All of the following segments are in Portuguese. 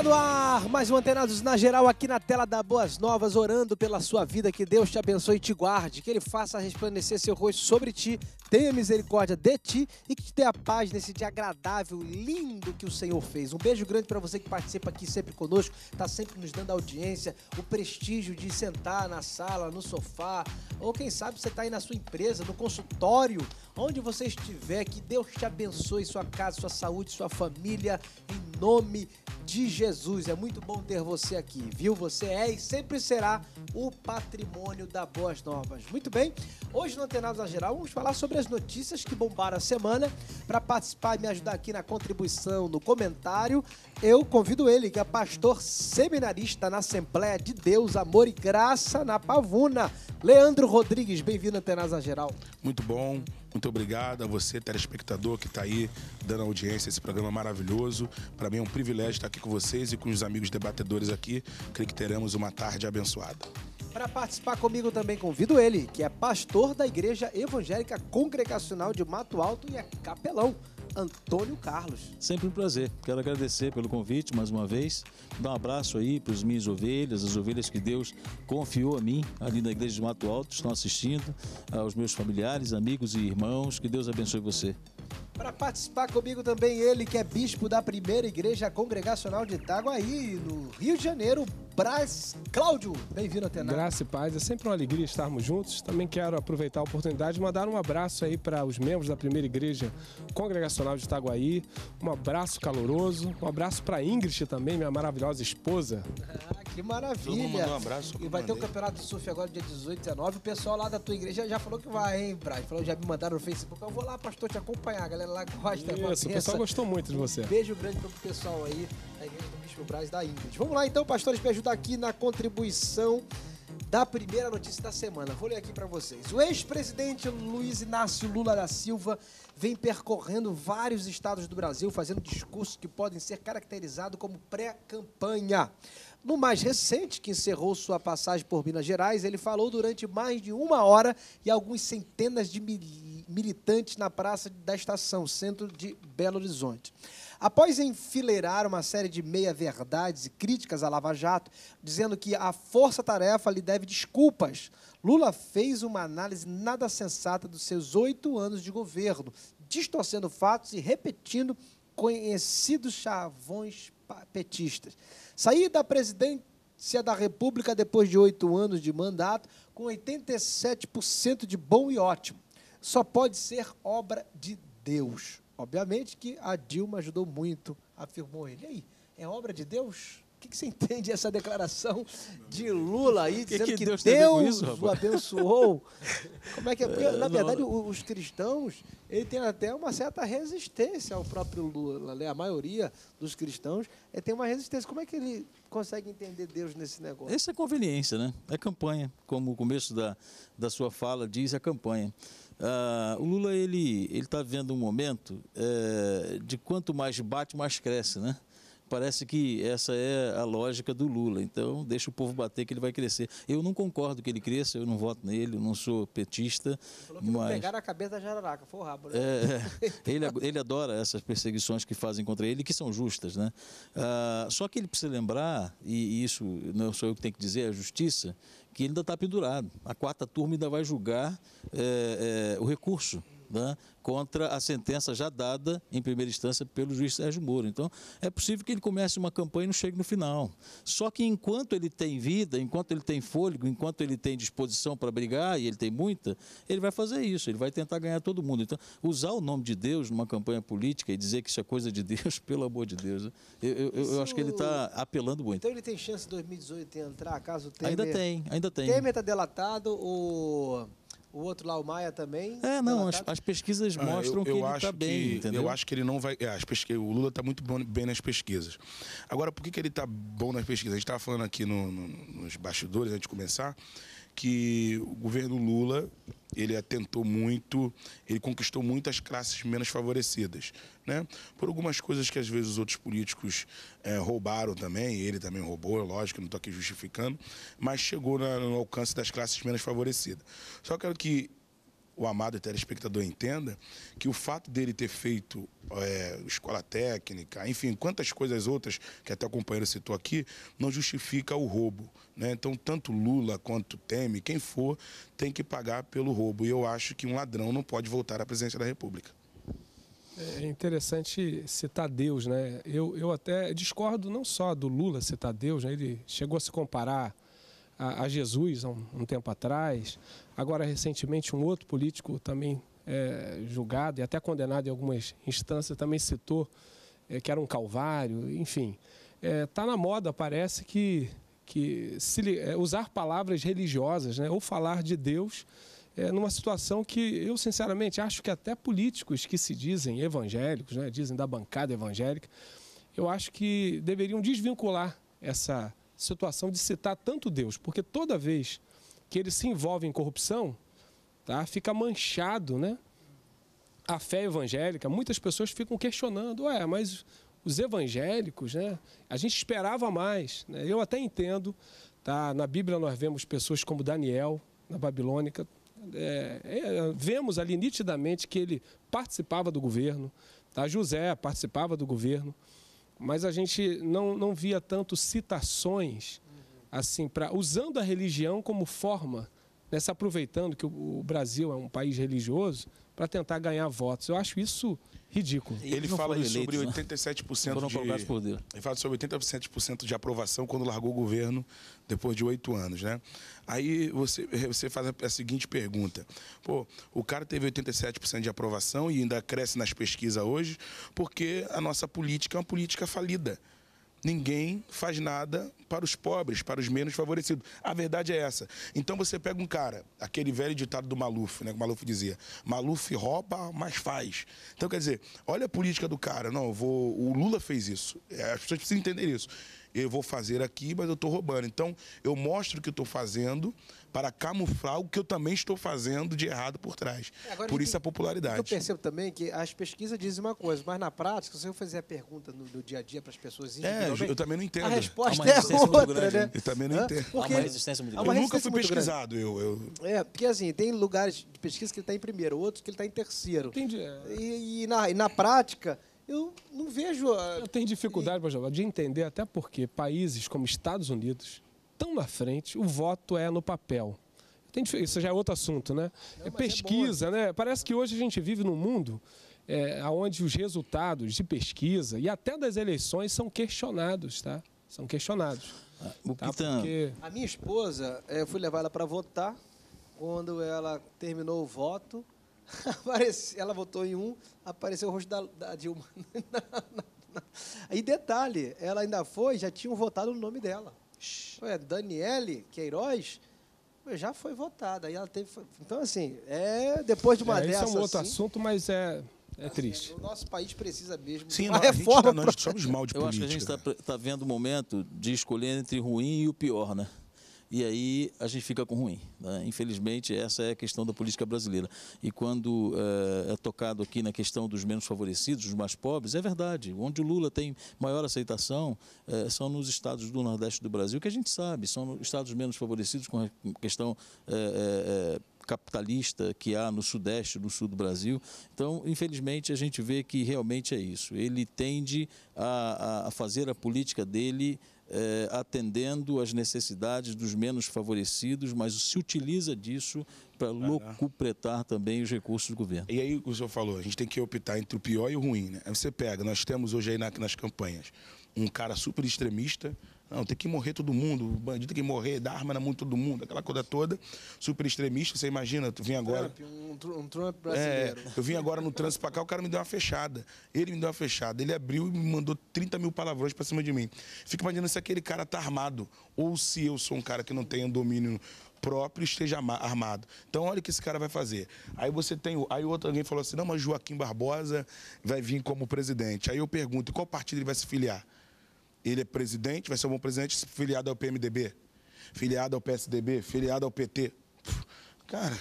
Está no ar mais um Antenados na Geral aqui na tela da Boas Novas, orando pela sua vida, que Deus te abençoe e te guarde, que Ele faça resplandecer seu rosto sobre ti tenha misericórdia de ti e que te dê a paz nesse dia agradável, lindo que o Senhor fez. Um beijo grande para você que participa aqui sempre conosco, está sempre nos dando audiência, o prestígio de sentar na sala, no sofá, ou quem sabe você está aí na sua empresa, no consultório, onde você estiver, que Deus te abençoe, sua casa, sua saúde, sua família, em nome de Jesus. É muito bom ter você aqui, viu? Você é e sempre será o patrimônio da Boas Novas. Muito bem, hoje no Antenados na Geral vamos falar sobre as notícias que bombaram a semana. Para participar e me ajudar aqui na contribuição, no comentário, eu convido ele, que é pastor seminarista na Assembleia de Deus, Amor e Graça, na Pavuna. Leandro Rodrigues, bem-vindo à Antenasa Geral. Muito bom, muito obrigado a você, telespectador, que está aí dando audiência a esse programa maravilhoso. Para mim é um privilégio estar aqui com vocês e com os amigos debatedores aqui. Creio que teremos uma tarde abençoada. Para participar comigo também convido ele, que é pastor da Igreja Evangélica Congregacional de Mato Alto e é capelão. Antônio Carlos. Sempre um prazer. Quero agradecer pelo convite mais uma vez. Dar um abraço aí para as minhas ovelhas, as ovelhas que Deus confiou a mim, ali na Igreja de Mato Alto, estão assistindo, ah, aos meus familiares, amigos e irmãos. Que Deus abençoe você. Para participar comigo também ele, que é bispo da primeira igreja congregacional de Itaguaí, no Rio de Janeiro, Braz. Cláudio, bem-vindo até nós. Graça e paz, é sempre uma alegria estarmos juntos. Também quero aproveitar a oportunidade de mandar um abraço aí para os membros da primeira igreja congregacional de Itaguaí. Um abraço caloroso, um abraço para Ingrid também, minha maravilhosa esposa. Ah, que maravilha. um abraço. E vai ter o um campeonato surf agora dia 18, e 19. O pessoal lá da tua igreja já falou que vai, hein, Braz? Falou, já me mandaram no Facebook. Eu vou lá, pastor, te acompanhar. A galera lá gosta. Isso, o pessoal gostou muito de você. Um beijo grande para o pessoal aí da Igreja do Bispo Braz da Vamos lá então, pastores, para ajudar tá aqui na contribuição da primeira notícia da semana. Vou ler aqui para vocês. O ex-presidente Luiz Inácio Lula da Silva vem percorrendo vários estados do Brasil fazendo discursos que podem ser caracterizados como pré-campanha. No mais recente, que encerrou sua passagem por Minas Gerais, ele falou durante mais de uma hora e alguns centenas de militantes na praça da estação, centro de Belo Horizonte. Após enfileirar uma série de meia-verdades e críticas à Lava Jato, dizendo que a força-tarefa lhe deve desculpas, Lula fez uma análise nada sensata dos seus oito anos de governo, distorcendo fatos e repetindo conhecidos chavões petistas. Sair da presidência da República depois de oito anos de mandato, com 87% de bom e ótimo. Só pode ser obra de Deus. Obviamente que a Dilma ajudou muito, afirmou ele. E aí, é obra de Deus? O que, que você entende essa declaração de Lula aí, que dizendo que, Deus, Deus isso, o abençoou? Como é que é? Porque, é, na verdade, os cristãos ele tem até uma certa resistência ao próprio Lula. Né? A maioria dos cristãos é, tem uma resistência. Como é que ele consegue entender Deus nesse negócio? Essa é conveniência, né? É campanha, como o começo da, da sua fala diz, é campanha. Ah, o Lula ele ele está vivendo um momento é, de quanto mais bate mais cresce, né? Parece que essa é a lógica do Lula. Então deixa o povo bater que ele vai crescer. Eu não concordo que ele cresça, eu não voto nele, eu não sou petista. Falou que mas a cabeça da jararaca, foi o rabo. Né? É, é. ele ele adora essas perseguições que fazem contra ele, que são justas, né? Ah, só que ele precisa lembrar e isso não sou eu que tenho que dizer, é a justiça que ele ainda está pendurado. A quarta turma ainda vai julgar é, é, o recurso né, contra a sentença já dada em primeira instância pelo juiz Sérgio Moro. Então, é possível que ele comece uma campanha e não chegue no final. Só que enquanto ele tem vida, enquanto ele tem fôlego, enquanto ele tem disposição para brigar, e ele tem muita, ele vai fazer isso, ele vai tentar ganhar todo mundo. Então, usar o nome de Deus numa campanha política e dizer que isso é coisa de Deus, pelo amor de Deus, né? eu, eu, eu acho que ele está apelando muito. Então, ele tem chance em 2018 de entrar, caso tenha. Ainda tem, ainda tem. Temer está delatado, o... Ou... O outro lá, o Maia também? É, tá não, as, as, pesquisas mostram ah, eu, que ele está bem, entendeu? Eu acho que ele não vai... É, as pesqu... O Lula está muito bom, bem nas pesquisas. Agora, por que, que ele está bom nas pesquisas? A gente estava falando aqui no, no, nos bastidores, antes de começar, que o governo Lula ele atentou muito, ele conquistou muitas classes menos favorecidas, né? Por algumas coisas que às vezes os outros políticos é, roubaram também, ele também roubou, é lógico, não estou aqui justificando, mas chegou na, no alcance das classes menos favorecidas. Só quero que o amado telespectador entenda que o fato dele ter feito é, escola técnica, enfim, quantas coisas outras que até o companheiro citou aqui, não justifica o roubo. Né? Então, tanto Lula quanto Teme, quem for, tem que pagar pelo roubo. E eu acho que um ladrão não pode voltar à presidência da República. É, é interessante citar Deus, né? Eu, eu até discordo não só do Lula citar Deus, né? ele chegou a se comparar a, a Jesus há um, um tempo atrás, Agora, recentemente, um outro político também é, julgado e até condenado em algumas instâncias também citou é, que era um calvário, enfim. Está é, na moda, parece que, que se, é, usar palavras religiosas né, ou falar de Deus é, numa situação que eu, sinceramente, acho que até políticos que se dizem evangélicos, né, dizem da bancada evangélica, eu acho que deveriam desvincular essa situação de citar tanto Deus, porque toda vez que ele se envolve em corrupção, tá? fica manchado né? a fé evangélica. Muitas pessoas ficam questionando, ué, mas os evangélicos, né? a gente esperava mais. Né? Eu até entendo, tá? na Bíblia nós vemos pessoas como Daniel, na Babilônica, é, é, vemos ali nitidamente que ele participava do governo, tá? José participava do governo, mas a gente não, não via tanto citações assim, para usando a religião como forma, né, se aproveitando que o, o Brasil é um país religioso, para tentar ganhar votos. Eu acho isso ridículo. Ele, ele fala eleitos, sobre né? 87% de, Ele fala sobre 87% de aprovação quando largou o governo depois de oito anos, né? Aí você, você faz a, seguinte pergunta: pô, o cara teve 87% de aprovação e ainda cresce nas pesquisas hoje, porque a nossa política é uma política falida. Ninguém faz nada para os pobres, para os menos favorecidos. A verdade é essa. Então você pega um cara, aquele velho ditado do Maluf, né? Que o Maluf dizia: Maluf rouba, mas faz. Então quer dizer, olha a política do cara. Não, vou. O Lula fez isso. É, as pessoas precisam entender isso eu vou fazer aqui, mas eu estou roubando. Então, eu mostro o que eu estou fazendo para camuflar o que eu também estou fazendo de errado por trás. É, agora, por isso a popularidade. Eu percebo também é que as pesquisas dizem uma coisa, mas na prática, se eu fizer a pergunta no, no dia a dia para as pessoas É, eu também não entendo. A resposta é, é outra, né? né? Eu também não Hã? entendo. Porque uma resistência muito grande. Eu nunca fui pesquisado. Eu, eu, É, porque assim, tem lugares de pesquisa que ele está em primeiro, outros que ele está em terceiro. Entendi. É. E, e, na, e na prática eu não vejo. A... Eu tenho dificuldade, e... de entender até porque países como Estados Unidos estão na frente, o voto é no papel. isso já é outro assunto, né? Não, é, é né? pesquisa, é né? Parece que hoje a gente vive num mundo é, onde os resultados de pesquisa e até das eleições são questionados, tá? São questionados. Ah, o tá? Porque... A minha esposa, eh, eu fui levar ela para votar. Quando ela terminou o voto, ela votou em um, apareceu o rosto da, da Dilma. e detalhe, ela ainda foi, já tinham votado no nome dela. Ué, Daniele Queiroz é já foi votada. Aí ela teve, então, assim, é depois de uma é, dessas. Isso é um outro assim, assunto, mas é. É assim, triste. O nosso país precisa mesmo Sim, de uma não, reforma. A gente nós somos mal de Eu política. acho que a gente está tá vendo o momento de escolher entre ruim e o pior, né? e aí a gente fica com ruim. Né? Infelizmente, essa é a questão da política brasileira. E quando é, é tocado aqui na questão dos menos favorecidos, dos mais pobres, é verdade. Onde o Lula tem maior aceitação é, são nos estados do Nordeste do Brasil, que a gente sabe, são estados menos favorecidos com a questão. É, capitalista que há no sudeste, no sul do Brasil. Então, infelizmente, a gente vê que realmente é isso. Ele tende a, a fazer a política dele eh, atendendo às necessidades dos menos favorecidos, mas se utiliza disso para locupretar também os recursos do governo. E aí o senhor falou, a gente tem que optar entre o pior e o ruim, né? você pega, nós temos hoje aí na, nas campanhas um cara super extremista, não, tem que morrer todo mundo, o bandido tem que morrer, dar arma na mão de todo mundo, aquela coisa toda, super extremista, você imagina, tu vim agora... Trump, um, um Trump brasileiro. É, eu vim agora no trânsito pra cá, o cara me deu uma fechada, ele me deu uma fechada, ele abriu e me mandou 30 mil palavrões pra cima de mim. fica imaginando se aquele cara tá armado, ou se eu sou um cara que não tem um domínio próprio esteja armado. Então, olha o que esse cara vai fazer. Aí você tem. Aí outro alguém falou assim: não, mas Joaquim Barbosa vai vir como presidente. Aí eu pergunto: qual partido ele vai se filiar? Ele é presidente, vai ser um bom presidente filiado ao PMDB, filiado ao PSDB, filiado ao PT. Cara,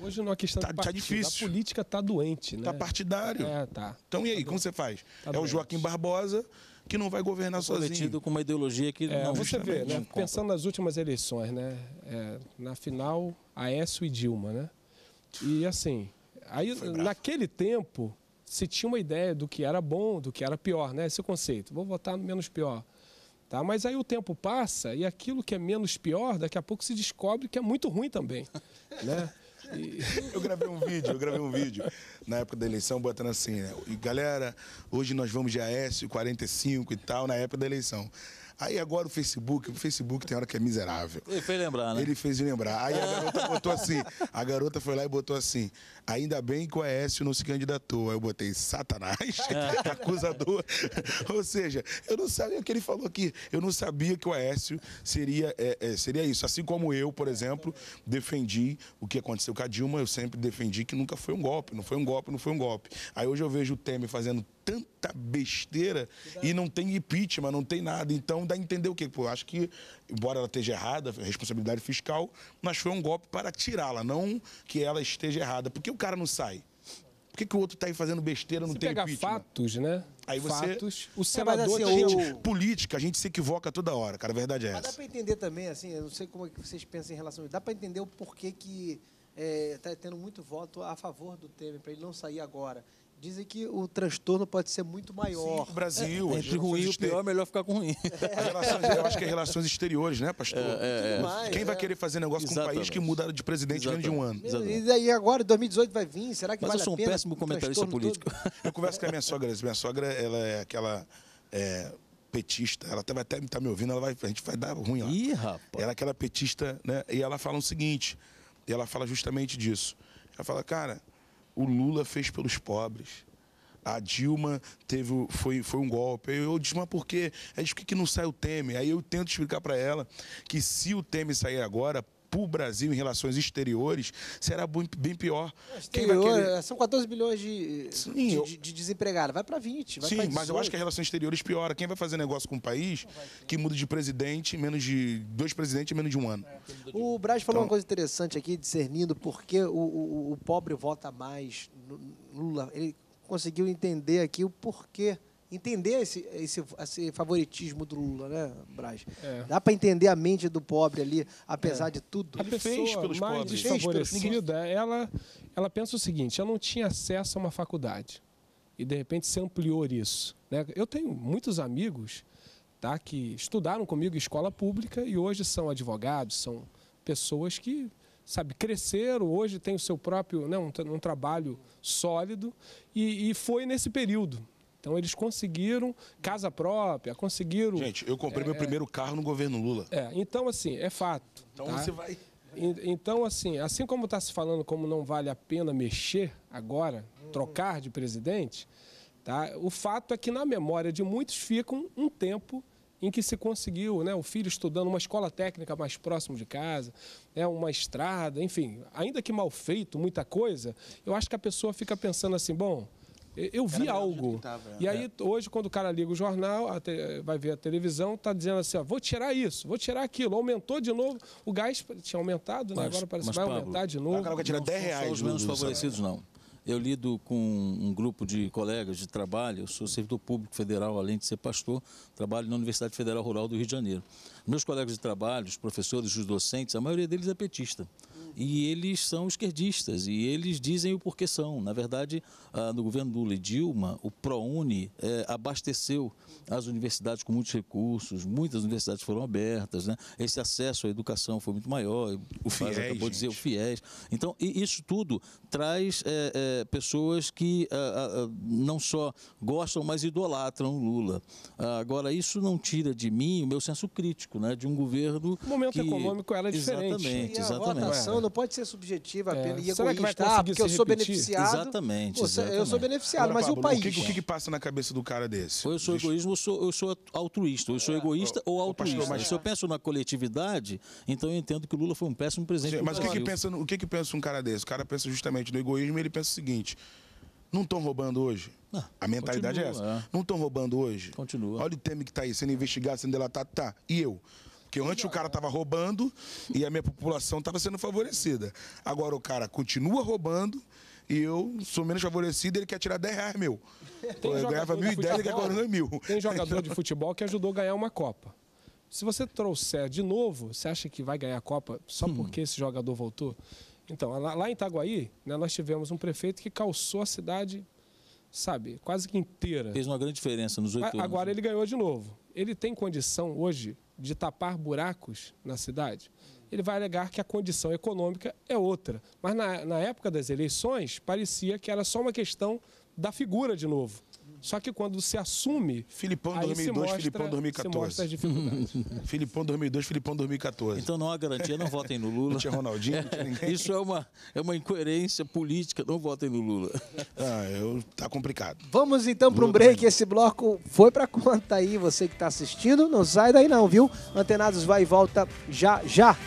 Hoje não é questão tá, de partido, tá difícil. a política tá doente, né? Tá partidário. É, tá. Então e aí, tá como você faz? Tá é doente. o Joaquim Barbosa que não vai governar sozinho. sozinho. com uma ideologia que é, não Você vê, né? pensando nas últimas eleições, né? É, na final, Aécio e Dilma, né? E assim, aí naquele tempo se tinha uma ideia do que era bom, do que era pior, né? Esse é conceito. Vou votar no menos pior. Tá? Mas aí o tempo passa e aquilo que é menos pior, daqui a pouco se descobre que é muito ruim também. né? E... Eu gravei um vídeo, eu gravei um vídeo na época da eleição, botando assim, né? E galera, hoje nós vamos de AS 45 e tal, na época da eleição. Aí agora o Facebook, o Facebook tem hora que é miserável. Ele fez lembrar, né? Ele fez lembrar. Aí a garota botou assim, a garota foi lá e botou assim, ainda bem que o Aécio não se candidatou. Aí eu botei satanás, acusador. Ou seja, eu não sabia o que ele falou aqui. Eu não sabia que o Aécio seria, é, é, seria isso. Assim como eu, por exemplo, defendi o que aconteceu com a Dilma, eu sempre defendi que nunca foi um golpe, não foi um golpe, não foi um golpe. Aí hoje eu vejo o Temer fazendo tanta besteira e não tem impeachment, não tem nada. Então dá a entender o quê? Pô, acho que, embora ela esteja errada, responsabilidade fiscal, mas foi um golpe para tirá-la, não que ela esteja errada. Por que o cara não sai? Por que, que o outro está aí fazendo besteira, não você tem impeachment fatos, né? Aí você... Fatos. O é, senador... É, assim, gente, o... Política, a gente se equivoca toda hora, cara. A verdade é essa. dá para entender também, assim, eu não sei como é que vocês pensam em relação a isso. Dá para entender o porquê que está é, tá tendo muito voto a favor do Temer, para ele não sair agora. Dizem que o transtorno pode ser muito maior. Sim, o Brasil. É, é entre ruim e pior, é melhor ficar com ruim. É. eu acho que é relações exteriores, né, pastor? É, é, é. Quem vai é. querer fazer negócio Exatamente. com um país que mudaram de presidente menos de um ano? Exatamente. E aí agora, 2018 vai vir, será que Mas vale eu sou um péssimo comentarista político. Todo? Eu converso com a minha sogra. Minha sogra, ela é aquela petista, ela até vai até estar tá me ouvindo, ela vai, a gente vai dar ruim lá. Ih, rapaz. Ela é aquela petista, né? E ela fala o seguinte, ela fala justamente disso. Ela fala, cara, o Lula fez pelos pobres. A Dilma teve, foi, foi um golpe. Eu, disse, mas por quê? Aí disse, por que não sai o Temer? Aí eu tento explicar para ela que se o Temer sair agora, para o Brasil em relações exteriores será bem pior. Exterior, querer... São 14 bilhões de, Sim, de, de desempregados. Vai para 20, vai Sim, mas eu acho que a relação exteriores piora. Quem vai fazer negócio com um país que muda de presidente menos de dois presidentes em menos de um ano? É. O Braz falou então... uma coisa interessante aqui, discernindo por que o, o, o pobre vota mais. Lula, ele conseguiu entender aqui o porquê entender esse, esse, esse favoritismo do Lula, né, Braz? É. Dá para entender a mente do pobre ali, apesar é. de tudo. Ele fez pelos mais desfavorecida, ela, ela pensa o seguinte, eu não tinha acesso a uma faculdade. E, de repente, se ampliou isso. Né? Eu tenho muitos amigos tá, que estudaram comigo em escola pública e hoje são advogados, são pessoas que sabe, cresceram, hoje tem o seu próprio né, um, um trabalho sólido e, e foi nesse período então eles conseguiram casa própria, conseguiram. Gente, eu comprei é, meu primeiro carro no governo Lula. É, então assim, é fato. Então tá? você vai. Então, assim, assim como está se falando como não vale a pena mexer agora, trocar de presidente, tá? o fato é que na memória de muitos fica um, um tempo em que se conseguiu, né, o filho estudando uma escola técnica mais próximo de casa, né, uma estrada, enfim, ainda que mal feito, muita coisa, eu acho que a pessoa fica pensando assim, bom, eu vi algo. Né? e aí, é. hoje, quando o cara liga o jornal, vai ver a televisão, está dizendo assim, ó, vou tirar isso, vou tirar aquilo. Aumentou de novo. O gás tinha aumentado, né? mas, né? agora parece que vai Pablo, aumentar de novo. O cara vai tirar 10 reais. Não são os menos favorecidos, não. Eu lido com um grupo de colegas de trabalho, eu sou servidor público federal, além de ser pastor, trabalho na Universidade Federal Rural do Rio de Janeiro. Meus colegas de trabalho, os professores, os docentes, a maioria deles é petista e eles são esquerdistas e eles dizem o porquê são. Na verdade, ah, no governo Lula e Dilma, o ProUni eh, abasteceu as universidades com muitos recursos, muitas universidades foram abertas, né? esse acesso à educação foi muito maior, o FIES, acabou gente. de dizer, o FIES. Então, isso tudo traz é, é, pessoas que ah, ah, não só gostam, mas idolatram Lula. agora, isso não tira de mim o meu senso crítico, né? de um governo... O momento que... econômico era diferente. Exatamente, exatamente não pode ser subjetiva é. apenas. É, e será que vai ah, porque eu sou beneficiado. Exatamente, Você, exatamente, Eu sou beneficiado, Agora, mas Pablo, e o país? O que, o que, que passa na cabeça do cara desse? Ou eu sou egoísmo ou sou, eu sou altruísta. eu sou é, egoísta ou altruísta. Pastor, mas... Se eu penso na coletividade, então eu entendo que o Lula foi um péssimo presidente. mas o que, que pensa, o que, que pensa um cara desse? O cara pensa justamente no egoísmo e ele pensa o seguinte não estão roubando hoje. Ah, a mentalidade é continua, é essa. É. Não estão roubando hoje. Continua. Olha o Temer que está aí, sendo investigado, sendo delatado, tá. E eu? Porque antes o cara estava roubando e a minha população estava sendo favorecida. Agora o cara continua roubando e eu sou menos favorecido, ele quer tirar 10 reais meu. Tem eu ganhava mil e 10, ele quer 40 é mil. Tem jogador de futebol que ajudou a ganhar uma Copa. Se você trouxer de novo, você acha que vai ganhar a Copa só hum. porque esse jogador voltou? Então, lá em Itaguaí, né, nós tivemos um prefeito que calçou a cidade, sabe, quase que inteira. Fez uma grande diferença nos oito anos. Agora né? ele ganhou de novo. Ele tem condição hoje de tapar buracos na cidade? Ele vai alegar que a condição econômica é outra. Mas na, na época das eleições, parecia que era só uma questão da figura de novo só que quando se assume. Filipão 2002, mostra, Filipão 2014. Filipão 2002, Filipão 2014. Então não há garantia, não votem no Lula. Não tinha Ronaldinho, não tinha ninguém. Isso é uma, é uma incoerência política, não votem no Lula. Ah, eu, tá complicado. Vamos então para um break. Esse bloco foi para conta aí, você que está assistindo. Não sai daí não, viu? Antenados vai e volta já, já.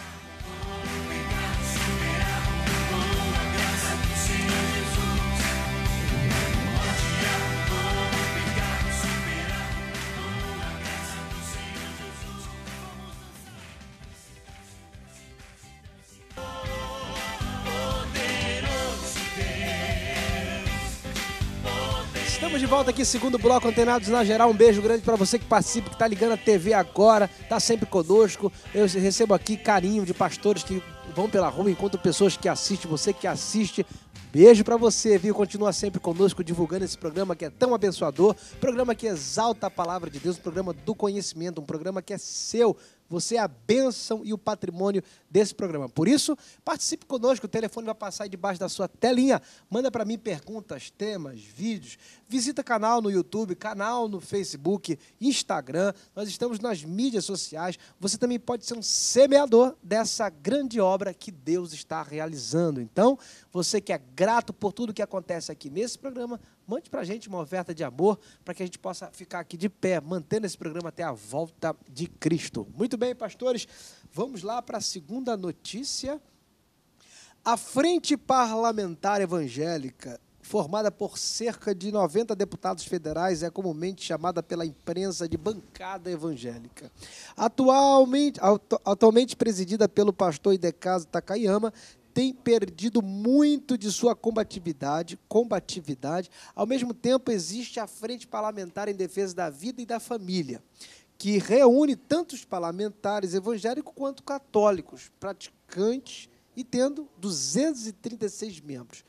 aqui, segundo bloco, antenados na geral. Um beijo grande para você que participa, que tá ligando a TV agora, tá sempre conosco. Eu recebo aqui carinho de pastores que vão pela rua, encontram pessoas que assistem, você que assiste. Beijo para você, viu? Continua sempre conosco divulgando esse programa que é tão abençoador, programa que exalta a palavra de Deus, um programa do conhecimento, um programa que é seu, você é a bênção e o patrimônio desse programa. Por isso, participe conosco. O telefone vai passar aí debaixo da sua telinha. Manda para mim perguntas, temas, vídeos. Visita canal no YouTube, canal no Facebook, Instagram. Nós estamos nas mídias sociais. Você também pode ser um semeador dessa grande obra que Deus está realizando. Então, você que é grato por tudo que acontece aqui nesse programa, Mande para a gente uma oferta de amor para que a gente possa ficar aqui de pé, mantendo esse programa até a volta de Cristo. Muito bem, pastores, vamos lá para a segunda notícia. A Frente Parlamentar Evangélica, formada por cerca de 90 deputados federais, é comumente chamada pela imprensa de bancada evangélica. Atualmente, atualmente presidida pelo pastor Idecaso Takayama, tem perdido muito de sua combatividade, combatividade. Ao mesmo tempo, existe a Frente Parlamentar em Defesa da Vida e da Família, que reúne tantos parlamentares evangélicos quanto católicos, praticantes e tendo 236 membros.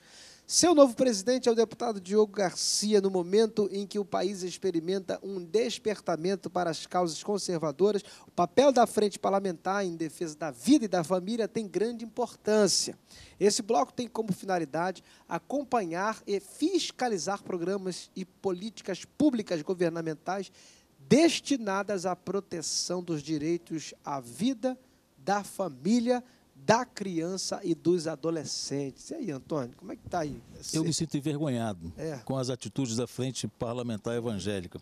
Seu novo presidente é o deputado Diogo Garcia, no momento em que o país experimenta um despertamento para as causas conservadoras, o papel da frente parlamentar em defesa da vida e da família tem grande importância. Esse bloco tem como finalidade acompanhar e fiscalizar programas e políticas públicas governamentais destinadas à proteção dos direitos à vida, da família, da criança e dos adolescentes. E aí, Antônio, como é que está aí? Eu me sinto envergonhado é. com as atitudes da frente parlamentar evangélica.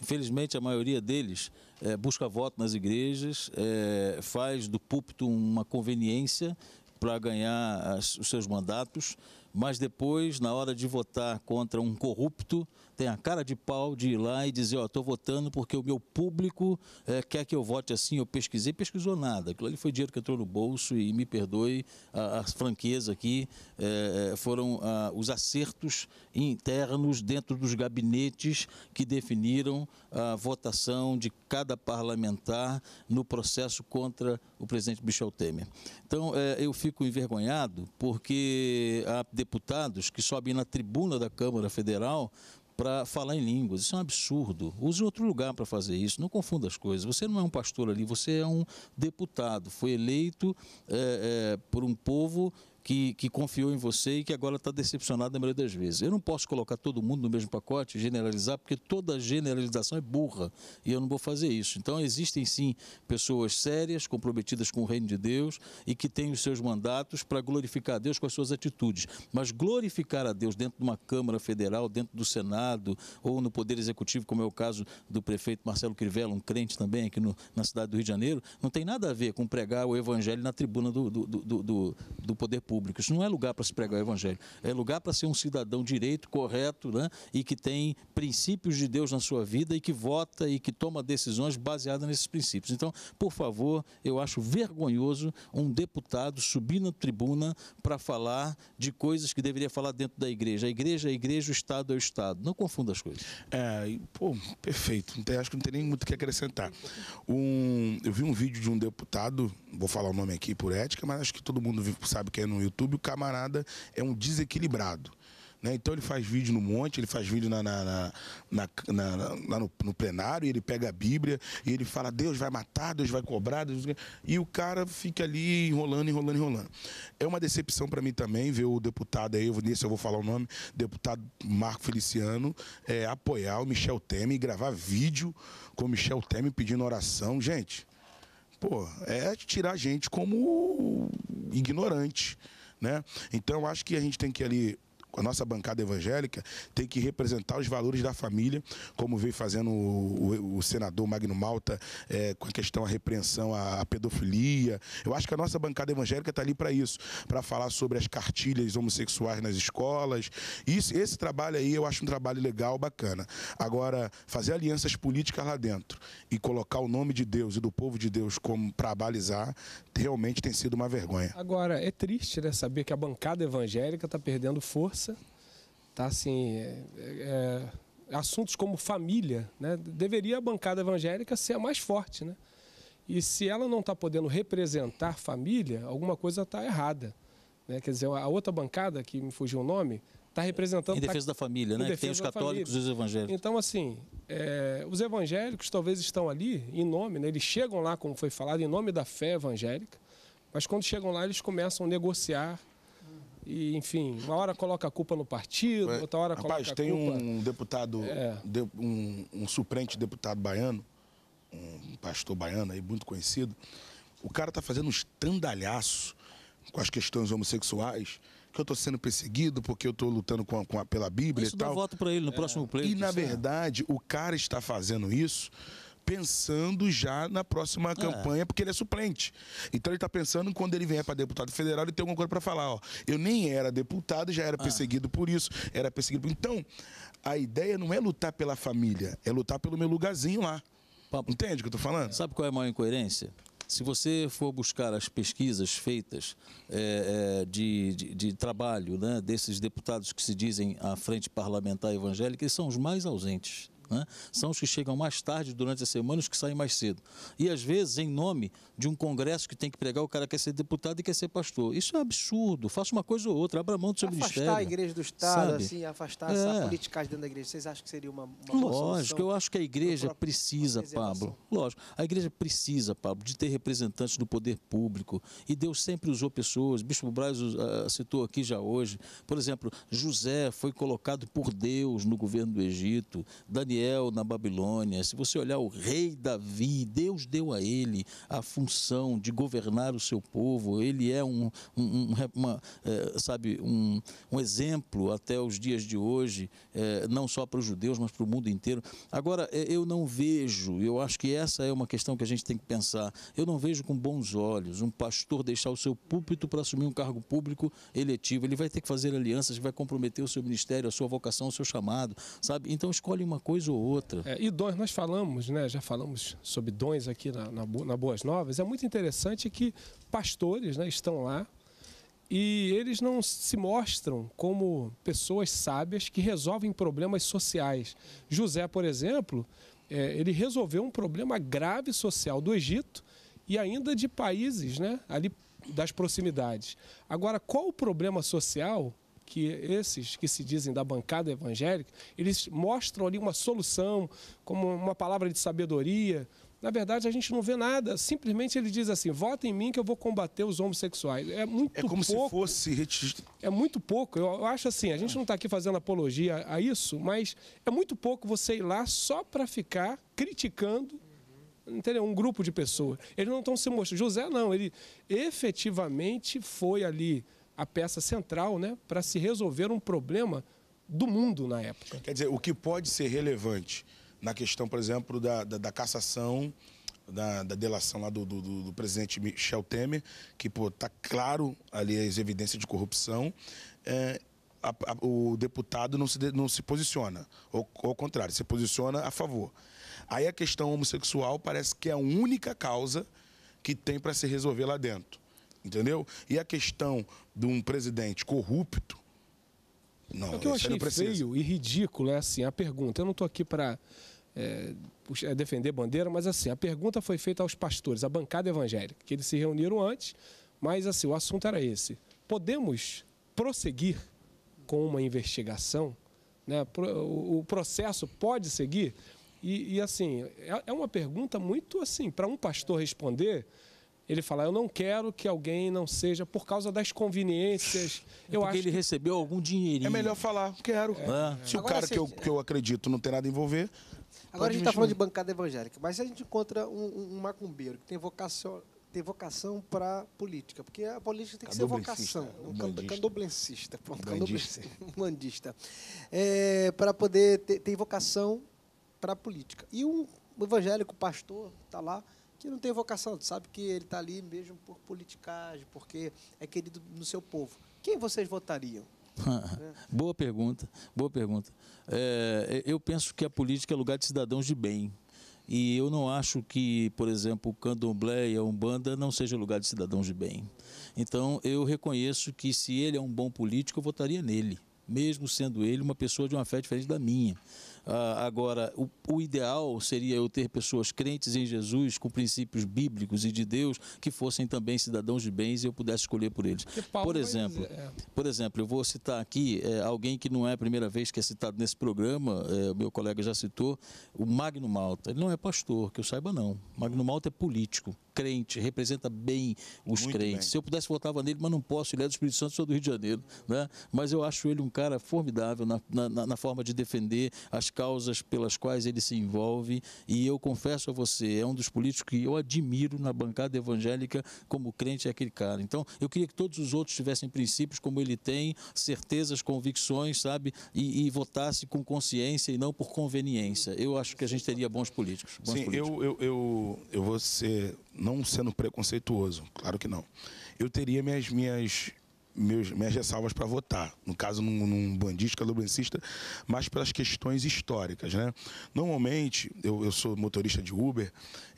Infelizmente, a maioria deles é, busca voto nas igrejas, é, faz do púlpito uma conveniência para ganhar as, os seus mandatos, mas depois, na hora de votar contra um corrupto, tem a cara de pau de ir lá e dizer, ó, oh, estou votando porque o meu público é, quer que eu vote assim, eu pesquisei, pesquisou nada. Aquilo ali foi dinheiro que entrou no bolso e me perdoe a, a franqueza aqui, é, foram a, ah, os acertos internos dentro dos gabinetes que definiram a votação de cada parlamentar no processo contra o presidente Michel Temer. Então, é, eu fico envergonhado porque há deputados que sobem na tribuna da Câmara Federal para falar em línguas. Isso é um absurdo. Use outro lugar para fazer isso. Não confunda as coisas. Você não é um pastor ali, você é um deputado. Foi eleito é, é, por um povo que, que confiou em você e que agora está decepcionado na maioria das vezes. Eu não posso colocar todo mundo no mesmo pacote, generalizar, porque toda generalização é burra e eu não vou fazer isso. Então, existem sim pessoas sérias, comprometidas com o reino de Deus e que têm os seus mandatos para glorificar a Deus com as suas atitudes. Mas glorificar a Deus dentro de uma Câmara Federal, dentro do Senado ou no Poder Executivo, como é o caso do prefeito Marcelo Crivella, um crente também aqui no, na cidade do Rio de Janeiro, não tem nada a ver com pregar o Evangelho na tribuna do, do, do, do, do Poder Público público. Isso não é lugar para se pregar o evangelho. É lugar para ser um cidadão direito, correto, né? e que tem princípios de Deus na sua vida e que vota e que toma decisões baseadas nesses princípios. Então, por favor, eu acho vergonhoso um deputado subir na tribuna para falar de coisas que deveria falar dentro da igreja. A igreja é a igreja, o Estado é o Estado. Não confunda as coisas. É, pô, perfeito. Tem, acho que não tem nem muito o que acrescentar. Um, eu vi um vídeo de um deputado, vou falar o nome aqui por ética, mas acho que todo mundo sabe quem é no YouTube, o camarada é um desequilibrado. Né? Então ele faz vídeo no monte, ele faz vídeo na, na, na, na, no, no plenário, ele pega a Bíblia e ele fala, Deus vai matar, Deus vai cobrar, Deus... e o cara fica ali enrolando, enrolando, enrolando. É uma decepção para mim também ver o deputado aí, nesse eu vou falar o nome, deputado Marco Feliciano, é, apoiar o Michel Temer e gravar vídeo com o Michel Temer pedindo oração. Gente, pô, é tirar a gente como ignorante. Né? Então acho que a gente tem que ali a nossa bancada evangélica tem que representar os valores da família, como veio fazendo o, o, o senador Magno Malta é, com a questão da repreensão à, à, pedofilia. Eu acho que a nossa bancada evangélica está ali para isso, para falar sobre as cartilhas homossexuais nas escolas. Isso, esse trabalho aí eu acho um trabalho legal, bacana. Agora, fazer alianças políticas lá dentro e colocar o nome de Deus e do povo de Deus como para balizar, realmente tem sido uma vergonha. Agora, é triste né, saber que a bancada evangélica está perdendo força tá? Assim, é, é, é, assuntos como família, né? Deveria a bancada evangélica ser a mais forte, né? E se ela não está podendo representar família, alguma coisa está errada. Né? Quer dizer, a outra bancada, que me fugiu o nome, está representando... Em tá defesa tá... da família, né? Que tem os católicos e os evangélicos. Então, assim, é... os evangélicos talvez estão ali em nome, né? eles chegam lá, como foi falado, em nome da fé evangélica, mas quando chegam lá, eles começam a negociar e, enfim, uma hora coloca a culpa no partido, é, outra hora rapaz, coloca a culpa... Rapaz, tem um deputado, é. de, um, um suplente deputado baiano, um pastor baiano aí, muito conhecido, o cara tá fazendo um estandalhaço com as questões homossexuais, que eu estou sendo perseguido porque eu estou lutando com a, com a, pela Bíblia isso e tal. Isso voto para ele no é. próximo pleito. E, na é. verdade, o cara está fazendo isso pensando já na próxima é. campanha, porque ele é suplente. Então ele está pensando quando ele vier para deputado federal, ele tem alguma coisa para falar. Ó, eu nem era deputado, já era é. perseguido por isso, era perseguido por... Então, a ideia não é lutar pela família, é lutar pelo meu lugarzinho lá. Papo. Entende o que eu estou falando? Sabe qual é a maior incoerência? Se você for buscar as pesquisas feitas é, é, de, de, de, trabalho né, desses deputados que se dizem à frente parlamentar evangélica, eles são os mais ausentes. Né? São os que chegam mais tarde durante a semana, os que saem mais cedo. E às vezes, em nome de um congresso que tem que pregar, o cara quer ser deputado e quer ser pastor. Isso é absurdo. Faça uma coisa ou outra, abra mão do seu afastar ministério. Afastar a igreja do Estado, assim, afastar é. politicagem dentro da igreja. Vocês acham que seria uma, uma Lógico, eu acho que a igreja precisa, Pablo. Lógico, a igreja precisa, Pablo, de ter representantes do poder público. E Deus sempre usou pessoas. Bispo Braz uh, citou aqui já hoje. Por exemplo, José foi colocado por Deus no governo do Egito. Daniel na Babilônia, se você olhar o rei Davi, Deus deu a ele a função de governar o seu povo. Ele é um, um, uma, é, sabe, um, um, exemplo até os dias de hoje, é, não só para os judeus, mas para o mundo inteiro. Agora, eh, eu não vejo, eu acho que essa é uma questão que a gente tem que pensar. Eu não vejo com bons olhos um pastor deixar o seu púlpito para assumir um cargo público eletivo. Ele vai ter que fazer alianças, vai comprometer o seu ministério, a sua vocação, o seu chamado, sabe? Então escolhe uma coisa vez ou outra. É, e dons, nós falamos, né, já falamos sobre dons aqui na, na, na Boas Novas. É muito interessante que pastores né, estão lá e eles não se mostram como pessoas sábias que resolvem problemas sociais. José, por exemplo, é, ele resolveu um problema grave social do Egito e ainda de países né, ali das proximidades. Agora, qual o problema social que esses que se dizem da bancada evangélica, eles mostram ali uma solução, como uma palavra de sabedoria. Na verdade, a gente não vê nada. Simplesmente ele diz assim: vota em mim que eu vou combater os homossexuais. É muito pouco. É como pouco. se fosse. É muito pouco. Eu acho assim: a gente não está aqui fazendo apologia a isso, mas é muito pouco você ir lá só para ficar criticando entendeu? Um grupo de pessoas. Eles não estão se mostrando. José não, ele efetivamente foi ali a peça central né, para se resolver um problema do mundo na época. Quer dizer, o que pode ser relevante na questão, por exemplo, da, da, da cassação, da, da, delação lá do, do, do, presidente Michel Temer, que está tá claro ali as evidências de corrupção, é, a, a, o deputado não se, não se posiciona, ou ao contrário, se posiciona a favor. Aí a questão homossexual parece que é a única causa que tem para se resolver lá dentro entendeu? E a questão de um presidente corrupto, não, o que eu achei feio e ridículo é assim, a pergunta, eu não estou aqui para é, é, defender bandeira, mas assim, a pergunta foi feita aos pastores, à bancada evangélica, que eles se reuniram antes, mas assim, o assunto era esse. Podemos prosseguir com uma investigação? Né? O processo pode seguir? E, e assim, é, é uma pergunta muito assim, para um pastor responder ele fala, eu não quero que alguém não seja por causa das conveniências. É eu acho ele que... recebeu algum dinheirinho. É melhor falar, quero. É. Se o é. cara se... que, eu, que eu acredito não tem nada a envolver. Agora a gente está falando de bancada evangélica, mas se a gente encontra um, um macumbeiro que tem vocação, tem vocação para política, porque a política tem que ser vocação. Um candoblencista. Um Mandista. É, para poder ter, vocação para a política. E um evangélico pastor está lá que não tem vocação, sabe que ele está ali mesmo por politicagem, porque é querido no seu povo. Quem vocês votariam? boa pergunta, boa pergunta. É, é, eu penso que a política é lugar de cidadãos de bem. E eu não acho que, por exemplo, o candomblé e a umbanda não seja lugar de cidadãos de bem. Então, eu reconheço que se ele é um bom político, eu votaria nele, mesmo sendo ele uma pessoa de uma fé diferente da minha. Ah, agora, o, o, ideal seria eu ter pessoas crentes em Jesus, com princípios bíblicos e de Deus, que fossem também cidadãos de bens e eu pudesse escolher por eles. Por exemplo, é. por exemplo, eu vou citar aqui é, alguém que não é a primeira vez que é citado nesse programa, é, meu colega já citou, o Magno Malta. Ele não é pastor, que eu saiba não. Magno Malta é político crente, representa bem os Muito crentes. Bem. Se eu pudesse, votava nele, mas não posso. Ele é do Espírito Santo, sou do Rio de Janeiro. Né? Mas eu acho ele um cara formidável na, na, na forma de defender as causas pelas quais ele se envolve. E eu confesso a você, é um dos políticos que eu admiro na bancada evangélica como crente é aquele cara. Então, eu queria que todos os outros tivessem princípios como ele tem, certezas, convicções, sabe? E, e votasse com consciência e não por conveniência. Eu acho que a gente teria bons políticos. Bons Sim, políticos. Eu, eu, eu, eu vou ser não sendo preconceituoso, claro que não. Eu teria minhas minhas meus, minhas ressalvas para votar, no caso num, num bandista, lubrancista, mas pelas questões históricas. Né? Normalmente, eu, eu, sou motorista de Uber,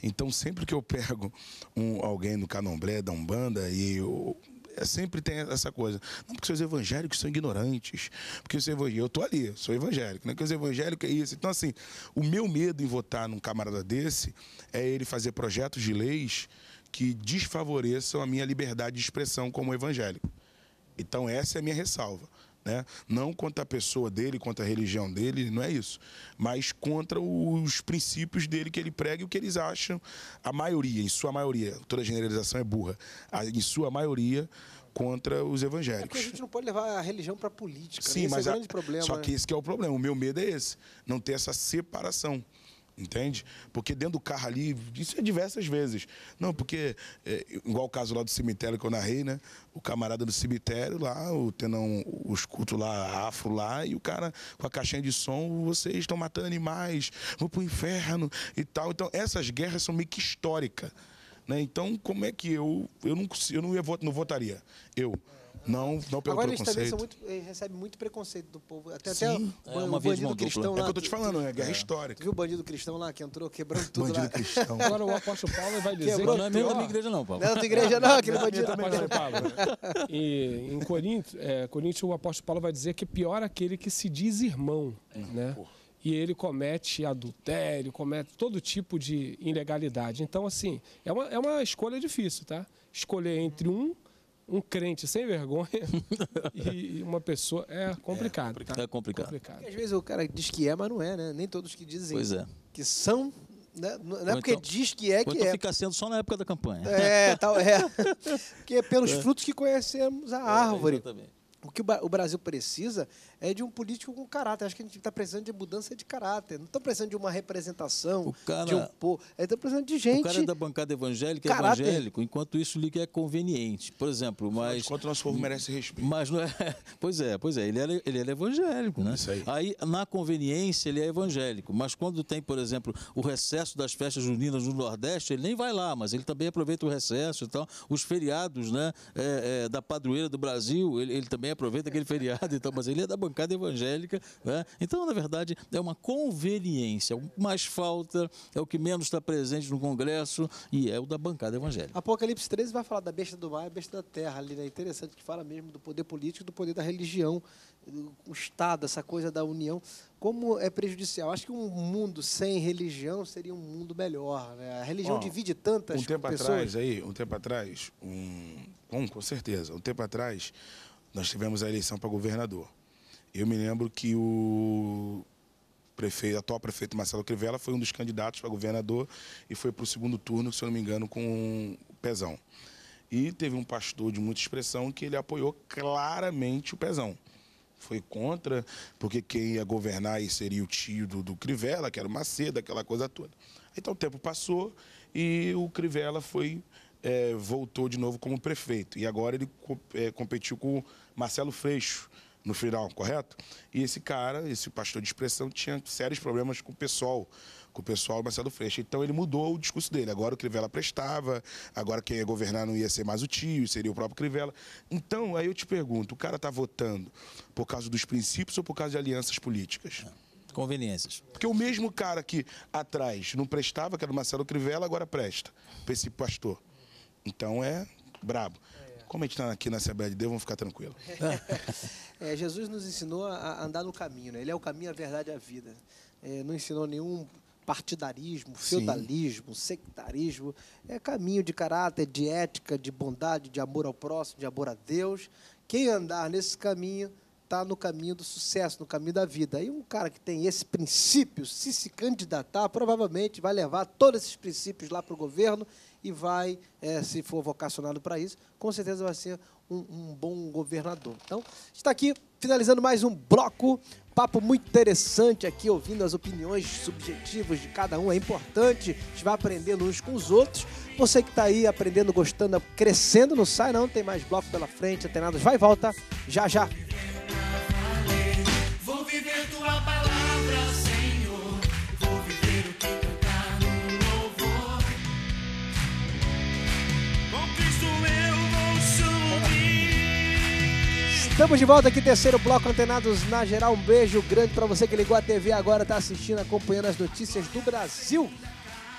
então sempre que eu pego um, alguém do Canomblé, da Umbanda, e eu, é, sempre tem essa coisa. Não porque os evangélicos são ignorantes, porque os evangélicos, eu tô ali, sou evangélico, não é que os evangélicos é isso. Então, assim, o meu medo em votar num camarada desse é ele fazer projetos de leis que desfavoreçam a minha liberdade de expressão como evangélico. Então, essa é a minha ressalva. Né? Não contra a pessoa dele, contra a religião dele, não é isso. Mas contra os princípios dele que ele prega e o que eles acham, a maioria, em sua maioria, toda generalização é burra, em sua maioria, contra os evangélicos. É a gente não pode levar a religião para a política. Sim, né? É mas é o grande a... problema. Só que né? esse que é o problema. O meu medo é esse, não ter essa separação entende? Porque dentro do carro ali, isso é diversas vezes. Não, porque, é, igual o caso lá do cemitério que eu narrei, né? O camarada do cemitério lá, o tenão, os cultos lá, afro lá, e o cara com a caixinha de som, vocês estão matando animais, vão pro inferno e tal. Então, essas guerras são meio que históricas. Né? Então, como é que eu. Eu não, eu não, ia, não votaria. Eu. Não, não pelo Agora, preconceito. Agora eles também recebe muito preconceito do povo. Até, Sim, até o, é uma o bandido cristão dupla. lá. É o que eu tô te falando, é guerra é. histórica. Tu viu o bandido cristão lá que entrou quebrando tudo bandido lá? cristão. Agora o apóstolo Paulo vai dizer... Quebrou, que não é mesmo da minha igreja não, Paulo. Não é da tua igreja não, aquele bandido também não. Paulo. E em Coríntios, é, o apóstolo Paulo vai dizer que é pior aquele que se diz irmão, é. né? Porra. E ele comete adultério, comete todo tipo de ilegalidade. Então, assim, é uma, é uma escolha difícil, tá? Escolher entre um um crente sem vergonha e uma pessoa. É complicado. É complicado. Tá? É complicado. complicado. Às vezes o cara diz que é, mas não é, né? Nem todos que dizem é. que são. Né? Não é porque então, diz que é que então é. fica sendo só na época da campanha. É, tal, é. Porque é pelos é. frutos que conhecemos a é, árvore. Exatamente o que o Brasil precisa é de um político com caráter. Acho que a gente está precisando de mudança de caráter. Não estamos precisando de uma representação, cara, de um povo. Estamos é, precisando de gente. O cara é da bancada evangélica caráter. é evangélico, enquanto isso lhe é conveniente. Por exemplo, mas. Enquanto o nosso povo hum, merece respeito. Mas não é. Pois é, pois é. Ele era, ele era evangélico, né? Isso aí. aí, na conveniência, ele é evangélico. Mas quando tem, por exemplo, o recesso das festas juninas no Nordeste, ele nem vai lá, mas ele também aproveita o recesso e então, tal. Os feriados, né? É, é, da padroeira do Brasil, ele, ele também é aproveita aquele feriado então, mas ele é da bancada evangélica, né? Então, na verdade, é uma conveniência, o mais falta, é o que menos está presente no Congresso e é o da bancada evangélica. Apocalipse 13 vai falar da besta do mar e besta da terra ali, né? Interessante que fala mesmo do poder político, do poder da religião, o Estado, essa coisa da união, como é prejudicial. Acho que um mundo sem religião seria um mundo melhor. Né? A religião Bom, divide tantas pessoas. Um tempo pessoas. atrás, aí, um tempo atrás, um, com certeza, um tempo atrás, nós tivemos a eleição para governador. Eu me lembro que o prefeito, atual prefeito Marcelo Crivella foi um dos candidatos para governador e foi para o segundo turno, se eu não me engano, com o Pezão. E teve um pastor de muita expressão que ele apoiou claramente o Pezão foi contra, porque quem ia governar aí seria o tio do, do Crivella, que era o Macedo, aquela coisa toda. Então o tempo passou e o Crivella foi é, voltou de novo como prefeito. E agora ele é, competiu com o Marcelo Freixo no final, correto? E esse cara, esse pastor de expressão, tinha sérios problemas com o pessoal, com o pessoal do Marcelo Freixo. Então ele mudou o discurso dele. Agora o Crivella prestava, agora quem ia governar não ia ser mais o tio, seria o próprio Crivella. Então, aí eu te pergunto, o cara está votando por causa dos princípios ou por causa de alianças políticas? É, conveniências. Porque o mesmo cara que atrás não prestava, que era o Marcelo Crivella, agora presta para esse pastor. Então é brabo. Como a gente está aqui na Assembleia de Deus, vamos ficar tranquilos. é, Jesus nos ensinou a andar no caminho, né? Ele é o caminho, a verdade e a vida. É, não ensinou nenhum partidarismo, feudalismo, Sim. sectarismo. É caminho de caráter, de ética, de bondade, de amor ao próximo, de amor a Deus. Quem andar nesse caminho está no caminho do sucesso, no caminho da vida. E um cara que tem esse princípio, se se candidatar, provavelmente vai levar todos esses princípios lá para o governo e vai, é, se for vocacionado para isso, com certeza vai ser um, um bom governador. Então, está aqui finalizando mais um bloco papo muito interessante aqui, ouvindo as opiniões subjetivas de cada um. É importante, a gente vai aprendendo uns com os outros. Você que está aí aprendendo, gostando, crescendo, não sai não, tem mais bloco pela frente, antenados, vai e volta, já já. Vou viver tua palavra, Senhor, vou viver o que Estamos de volta aqui, terceiro bloco Antenados na Geral. Um beijo grande para você que ligou a TV agora, está assistindo, acompanhando as notícias do Brasil.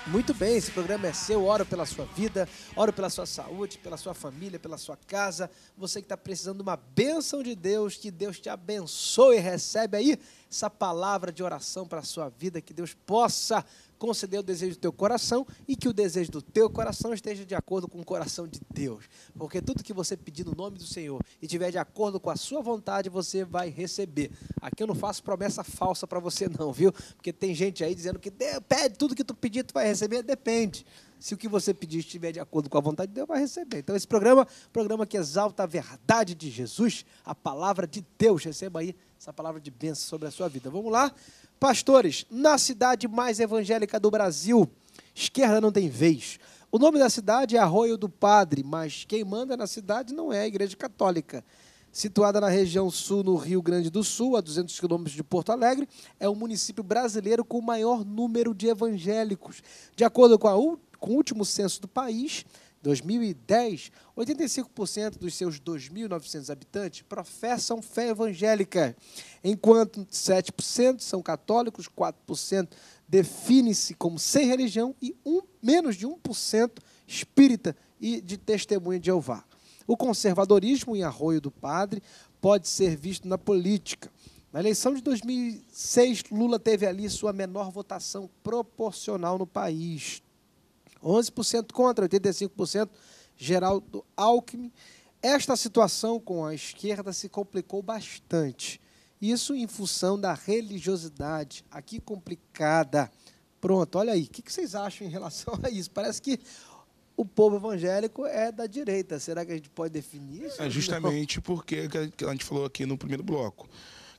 Muito bem, esse programa é seu. Oro pela sua vida, oro pela sua saúde, pela sua família, pela sua casa. Você que está precisando de uma bênção de Deus, que Deus te abençoe. Recebe aí essa palavra de oração para a sua vida, que Deus possa conceder o desejo do teu coração e que o desejo do teu coração esteja de acordo com o coração de Deus. Porque tudo que você pedir no nome do Senhor e tiver de acordo com a sua vontade, você vai receber. Aqui eu não faço promessa falsa para você não, viu? Porque tem gente aí dizendo que pede tudo que tu pedir, tu vai receber, depende. Se o que você pedir estiver de acordo com a vontade de Deus, vai receber. Então esse programa, programa que exalta a verdade de Jesus, a palavra de Deus, receba aí essa palavra de bênção sobre a sua vida. Vamos lá? Pastores, na cidade mais evangélica do Brasil, esquerda não tem vez. O nome da cidade é Arroio do Padre, mas quem manda na cidade não é a Igreja Católica. Situada na região sul, no Rio Grande do Sul, a 200 quilômetros de Porto Alegre, é o município brasileiro com o maior número de evangélicos. De acordo com, a, com o último censo do país, 2010, 85% dos seus 2.900 habitantes professam fé evangélica, enquanto 7% são católicos, 4% definem-se como sem religião e um, menos de 1% espírita e de testemunha de Jeová. O conservadorismo em Arroio do Padre pode ser visto na política. Na eleição de 2006, Lula teve ali sua menor votação proporcional no país, 11% contra, 85% Geraldo Alckmin. Esta situação com a esquerda se complicou bastante. Isso em função da religiosidade, aqui complicada. Pronto, olha aí, o que vocês acham em relação a isso? Parece que o povo evangélico é da direita. Será que a gente pode definir isso? É justamente porque a gente falou aqui no primeiro bloco.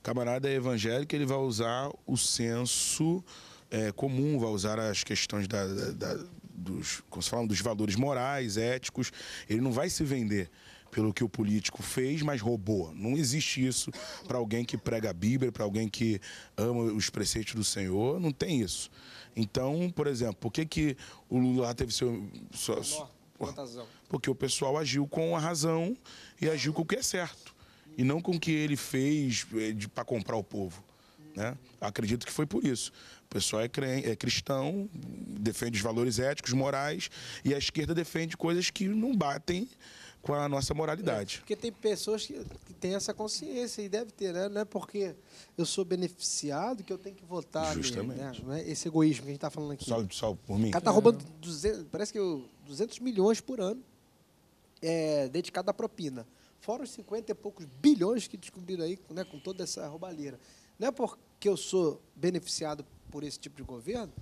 Camarada é evangélico, ele vai usar o senso é, comum, vai usar as questões da, da, da dos, como se fala, dos valores morais, éticos. Ele não vai se vender pelo que o político fez, mas roubou. Não existe isso para alguém que prega a Bíblia, para alguém que ama os preceitos do Senhor, não tem isso. Então, por exemplo, por que, que o Lula teve seu. Sua, porque o pessoal agiu com a razão e agiu com o que é certo. E não com o que ele fez eh, para comprar o povo. Né? Acredito que foi por isso. O pessoal é, é cristão, defende os valores éticos, morais, e a esquerda defende coisas que não batem com a nossa moralidade. É, porque tem pessoas que, que têm essa consciência e deve ter, né? Não é porque eu sou beneficiado que eu tenho que votar. Justamente. Né? É esse egoísmo que a gente está falando aqui. Só, por mim. O cara está roubando, 200, parece que 200 milhões por ano é, dedicado à propina. Fora os 50 e poucos bilhões que descobriram aí né, com toda essa roubalheira. Não é porque eu sou beneficiado por esse tipo de governo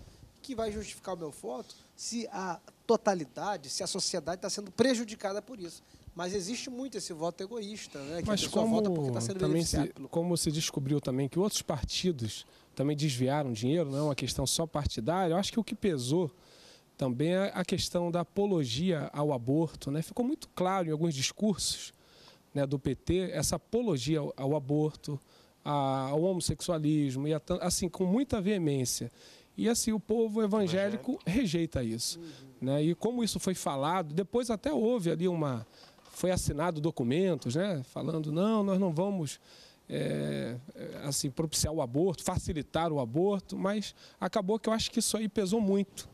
que vai justificar o meu voto se a totalidade, se a sociedade está sendo prejudicada por isso. Mas existe muito esse voto egoísta, né? Que Mas a como, vota porque está sendo também se, Como se descobriu também que outros partidos também desviaram dinheiro, não é uma questão só partidária, eu acho que o que pesou também é a questão da apologia ao aborto. Né? Ficou muito claro em alguns discursos né, do PT essa apologia ao, ao aborto, ao homossexualismo, e a, assim, com muita veemência. E assim, o povo evangélico, evangélico. rejeita isso. Uhum. Né? E como isso foi falado, depois até houve ali uma. Foi assinado documentos, né? Falando, não, nós não vamos. É, assim, propiciar o aborto, facilitar o aborto, mas acabou que eu acho que isso aí pesou muito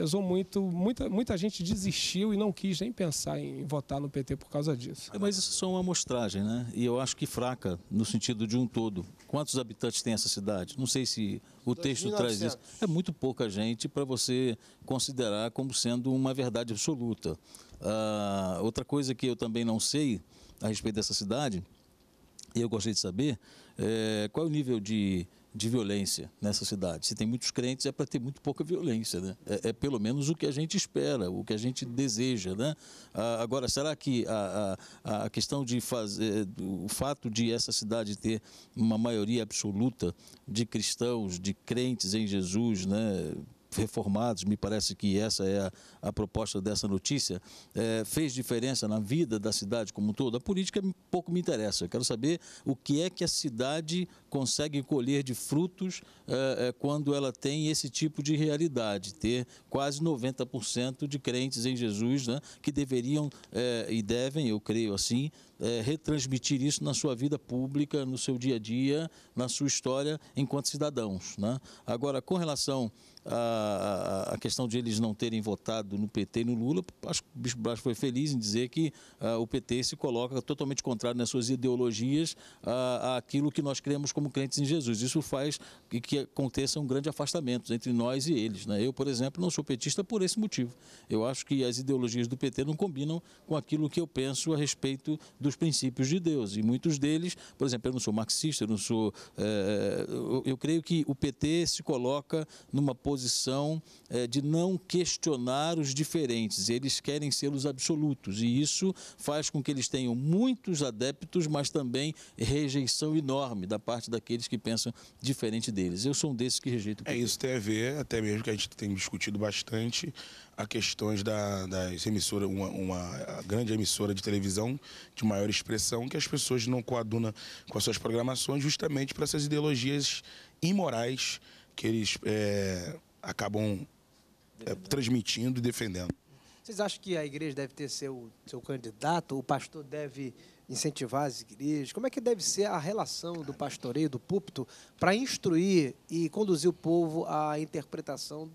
pesou muito. Muita, muita gente desistiu e não quis nem pensar em votar no PT por causa disso. É, mas isso é só uma amostragem, né? E eu acho que fraca, no sentido de um todo. Quantos habitantes tem essa cidade? Não sei se o texto 2.900. traz isso. É muito pouca gente para você considerar como sendo uma verdade absoluta. Uh, outra coisa que eu também não sei a respeito dessa cidade, e eu gostaria de saber, é, qual é o nível de de violência nessa cidade. Se tem muitos crentes, é para ter muito pouca violência. Né? É, é, pelo menos o que a gente espera, o que a gente deseja. Né? Ah, agora, será que a, a, a questão de fazer, o fato de essa cidade ter uma maioria absoluta de cristãos, de crentes em Jesus, né? reformados, me parece que essa é a, a proposta dessa notícia, é, fez diferença na vida da cidade como um todo? A política pouco me interessa. Eu quero saber o que é que a cidade consegue colher de frutos é, é, quando ela tem esse tipo de realidade, ter quase 90% de crentes em Jesus, né, que deveriam é, e devem, eu creio assim, é, retransmitir isso na sua vida pública, no seu dia a dia, na sua história enquanto cidadãos. Né? Agora, com relação a, a, questão de eles não terem votado no PT e no Lula, acho que o Bispo Braz foi feliz em dizer que o PT se coloca totalmente contrário nas suas ideologias àquilo que nós cremos como crentes em Jesus. Isso faz que, que aconteça um grande afastamento entre nós e eles. Né? Eu, por exemplo, não sou petista por esse motivo. Eu acho que as ideologias do PT não combinam com aquilo que eu penso a respeito dos princípios de Deus. E muitos deles, por exemplo, eu não sou marxista, eu não sou. É, é, eu, eu creio que o PT se coloca numa posição posição é, de não questionar os diferentes. Eles querem ser os absolutos e isso faz com que eles tenham muitos adeptos, mas também rejeição enorme da parte daqueles que pensam diferente deles. Eu sou um desses que rejeito. É isso tem a ver, até mesmo que a gente tem discutido bastante a questões da, das emissoras, uma, uma grande emissora de televisão de maior expressão, que as pessoas não coadunam com as suas programações justamente para essas ideologias imorais que eles é, acabam é, transmitindo e defendendo. Vocês acham que a igreja deve ter seu, seu candidato? O pastor deve incentivar as igrejas? Como é que deve ser a relação do pastoreio, do púlpito, para instruir e conduzir o povo à interpretação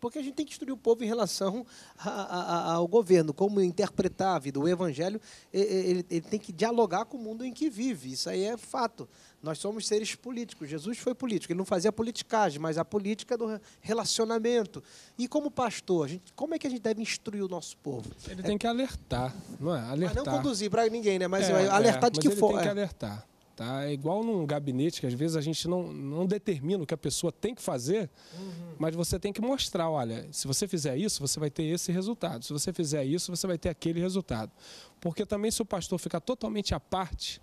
porque a gente tem que instruir o povo em relação a, a, a, ao governo, como interpretar a vida. O evangelho ele, ele, tem que dialogar com o mundo em que vive, isso aí é fato. Nós somos seres políticos. Jesus foi político. Ele não fazia politicagem, mas a política do relacionamento. E como pastor, gente, como é que a gente deve instruir o nosso povo? Ele é... tem que alertar, não é? Alertar. Mas não conduzir para ninguém, né? Mas é, é alertar é, de que ele for. Tem que é. alertar. Tá? É igual num gabinete que às vezes a gente não, não determina o que a pessoa tem que fazer, uhum. mas você tem que mostrar: olha, se você fizer isso, você vai ter esse resultado. Se você fizer isso, você vai ter aquele resultado. Porque também, se o pastor ficar totalmente à parte,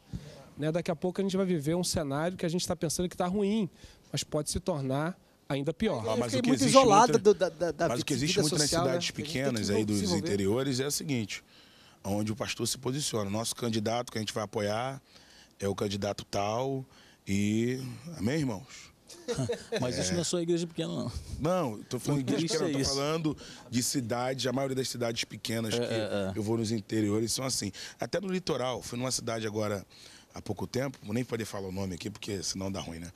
né? Daqui a pouco a gente vai viver um cenário que a gente está pensando que está ruim, mas pode se tornar ainda pior. Ah, mas o que muito existe isolada muito, da, da, da Mas o que existe muito social, nas né? cidades né? pequenas aí dos interiores é o seguinte, onde o pastor se posiciona. Nosso candidato que a gente vai apoiar é o candidato tal e... Amém, irmãos? Mas é. isso não é só igreja pequena, não. Não, estou falando de igreja pequena, é falando de cidades, a maioria das cidades pequenas é, que é, é, eu vou nos interiores são assim. Até no litoral, fui numa cidade agora há pouco tempo, nem poder falar o nome aqui, porque senão dá ruim, né?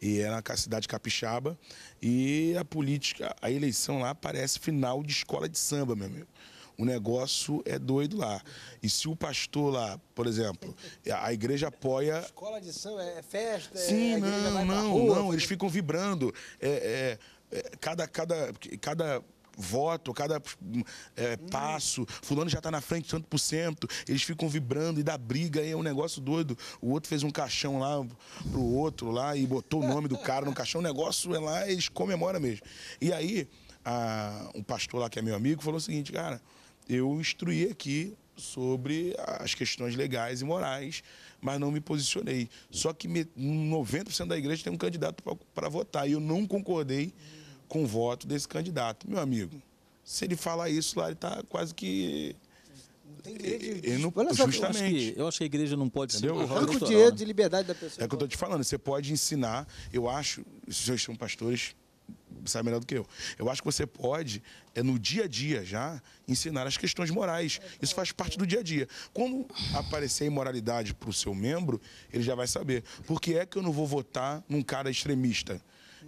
E era é na cidade capixaba, e a política, a eleição lá parece final de escola de samba, meu amigo. O negócio é doido lá. E se o pastor lá, por exemplo, a igreja apoia. Escola de samba é festa? Sim, é... não, não, rua, não. Porque... Eles ficam vibrando. É, é, é cada, cada, cada voto, cada é, passo. Fulano já está na frente tanto por cento. Eles ficam vibrando e dá briga, e é um negócio doido. O outro fez um caixão lá pro outro lá e botou o nome do cara no caixão. O negócio é lá, eles comemoram mesmo. E aí, a, um pastor lá que é meu amigo falou o seguinte, cara, eu instruí aqui sobre as questões legais e morais, mas não me posicionei. Só que me, 90% da igreja tem um candidato para votar e eu não concordei com o voto desse candidato. Meu amigo, se ele falar isso lá, ele está quase que não tem direito não... Justamente. Eu acho, que, eu acho que a igreja não pode ser. É o dinheiro de liberdade da pessoa. É o que eu estou te falando. Você pode ensinar. Eu acho, vocês são pastores, sabe melhor do que eu. Eu acho que você pode, é no dia a dia já, ensinar as questões morais. Isso faz parte do dia a dia. Quando aparecer imoralidade para o seu membro, ele já vai saber. Por que é que eu não vou votar num cara extremista?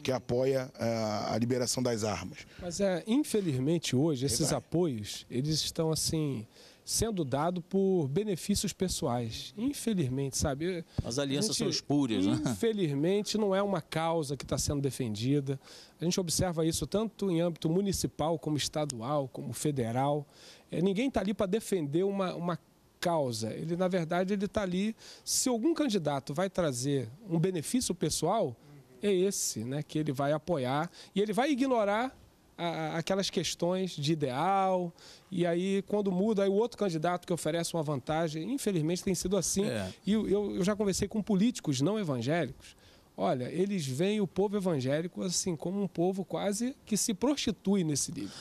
que apoia a, é, a liberação das armas. Mas é, infelizmente hoje esses apoios eles estão assim sendo dado por benefícios pessoais. Infelizmente, sabe? As alianças gente, são espúrias, né? Infelizmente, não é uma causa que está sendo defendida. A gente observa isso tanto em âmbito municipal, como estadual, como federal. É, ninguém está ali para defender uma, uma causa. Ele, na verdade, ele está ali. Se algum candidato vai trazer um benefício pessoal, é esse, né, que ele vai apoiar e ele vai ignorar a, aquelas questões de ideal e aí quando muda aí o outro candidato que oferece uma vantagem, infelizmente tem sido assim. É. E eu, eu já conversei com políticos não evangélicos Olha, eles veem o povo evangélico assim como um povo quase que se prostitui nesse livro.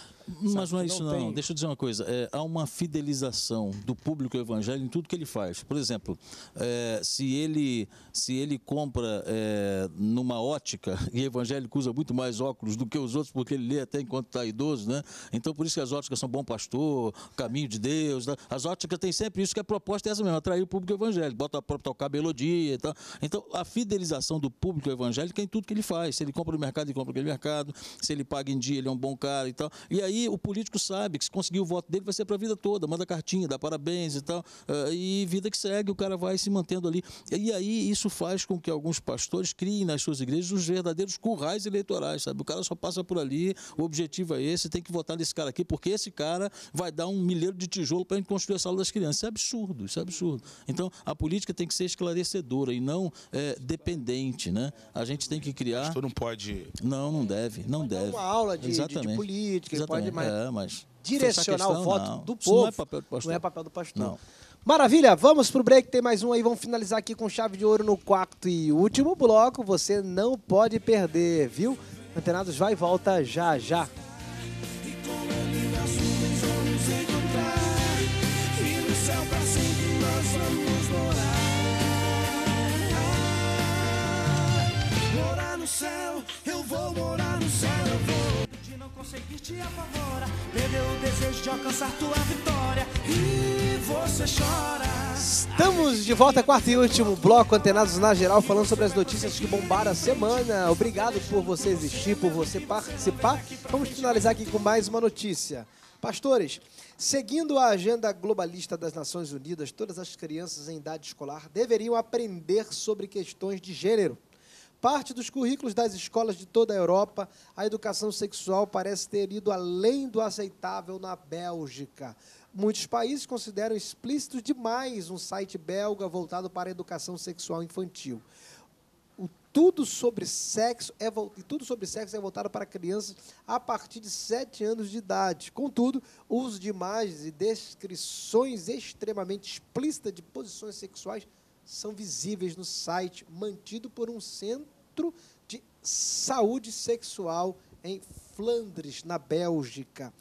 Mas não é isso, não. não. Tem... Deixa eu dizer uma coisa. É, há uma fidelização do público evangélico em tudo que ele faz. Por exemplo, é, se, ele, se ele compra é, numa ótica, e evangélico usa muito mais óculos do que os outros, porque ele lê até enquanto está idoso, né? Então, por isso que as óticas são bom pastor, caminho de Deus. Né? As óticas têm sempre isso, que a proposta é essa mesmo, atrair o público evangélico. Bota a tocar melodia e tal. Então, a fidelização do público evangélico é em tudo que ele faz. Se ele compra no mercado, ele compra aquele mercado. Se ele paga em dia, ele é um bom cara e tal. E aí, aí o político sabe que se conseguir o voto dele vai ser para a vida toda, manda cartinha, dá parabéns e tal. Eh, e vida que segue, o cara vai se mantendo ali. E aí isso faz com que alguns pastores criem nas suas igrejas os verdadeiros currais eleitorais, sabe? O cara só passa por ali, o objetivo é esse, tem que votar nesse cara aqui, porque esse cara vai dar um milheiro de tijolo para a gente construir a sala das crianças. Isso é absurdo, isso é absurdo. Então, a política tem que ser esclarecedora e não é, dependente, né? A gente tem que criar... O pastor não pode... Não, não deve, não deve. uma aula de, Exatamente. de política, Exatamente. É, mas direcionar questão, o voto não. do povo. Isso não é papel do pastor. Não é papel do pastor. Não. Maravilha, vamos pro break, tem mais um aí, vamos finalizar aqui com chave de ouro no quarto e último bloco, você não pode perder, viu? Antenados vai e volta já já. sei que te apavora, perdeu o desejo de alcançar tua vitória e você chora. Estamos de volta, quarto e último bloco, antenados na geral, falando sobre as notícias que bombaram a semana. Obrigado por você existir, por você participar. Vamos finalizar aqui com mais uma notícia. Pastores, seguindo a agenda globalista das Nações Unidas, todas as crianças em idade escolar deveriam aprender sobre questões de gênero Parte dos currículos das escolas de toda a Europa, a educação sexual parece ter ido além do aceitável na Bélgica. Muitos países consideram explícito demais um site belga voltado para a educação sexual infantil. O tudo sobre sexo é e tudo sobre sexo é voltado para crianças a partir de 7 anos de idade. Contudo, o uso de imagens e descrições extremamente explícitas de posições sexuais são visíveis no site mantido por um centro de saúde sexual em Flandres, na Bélgica.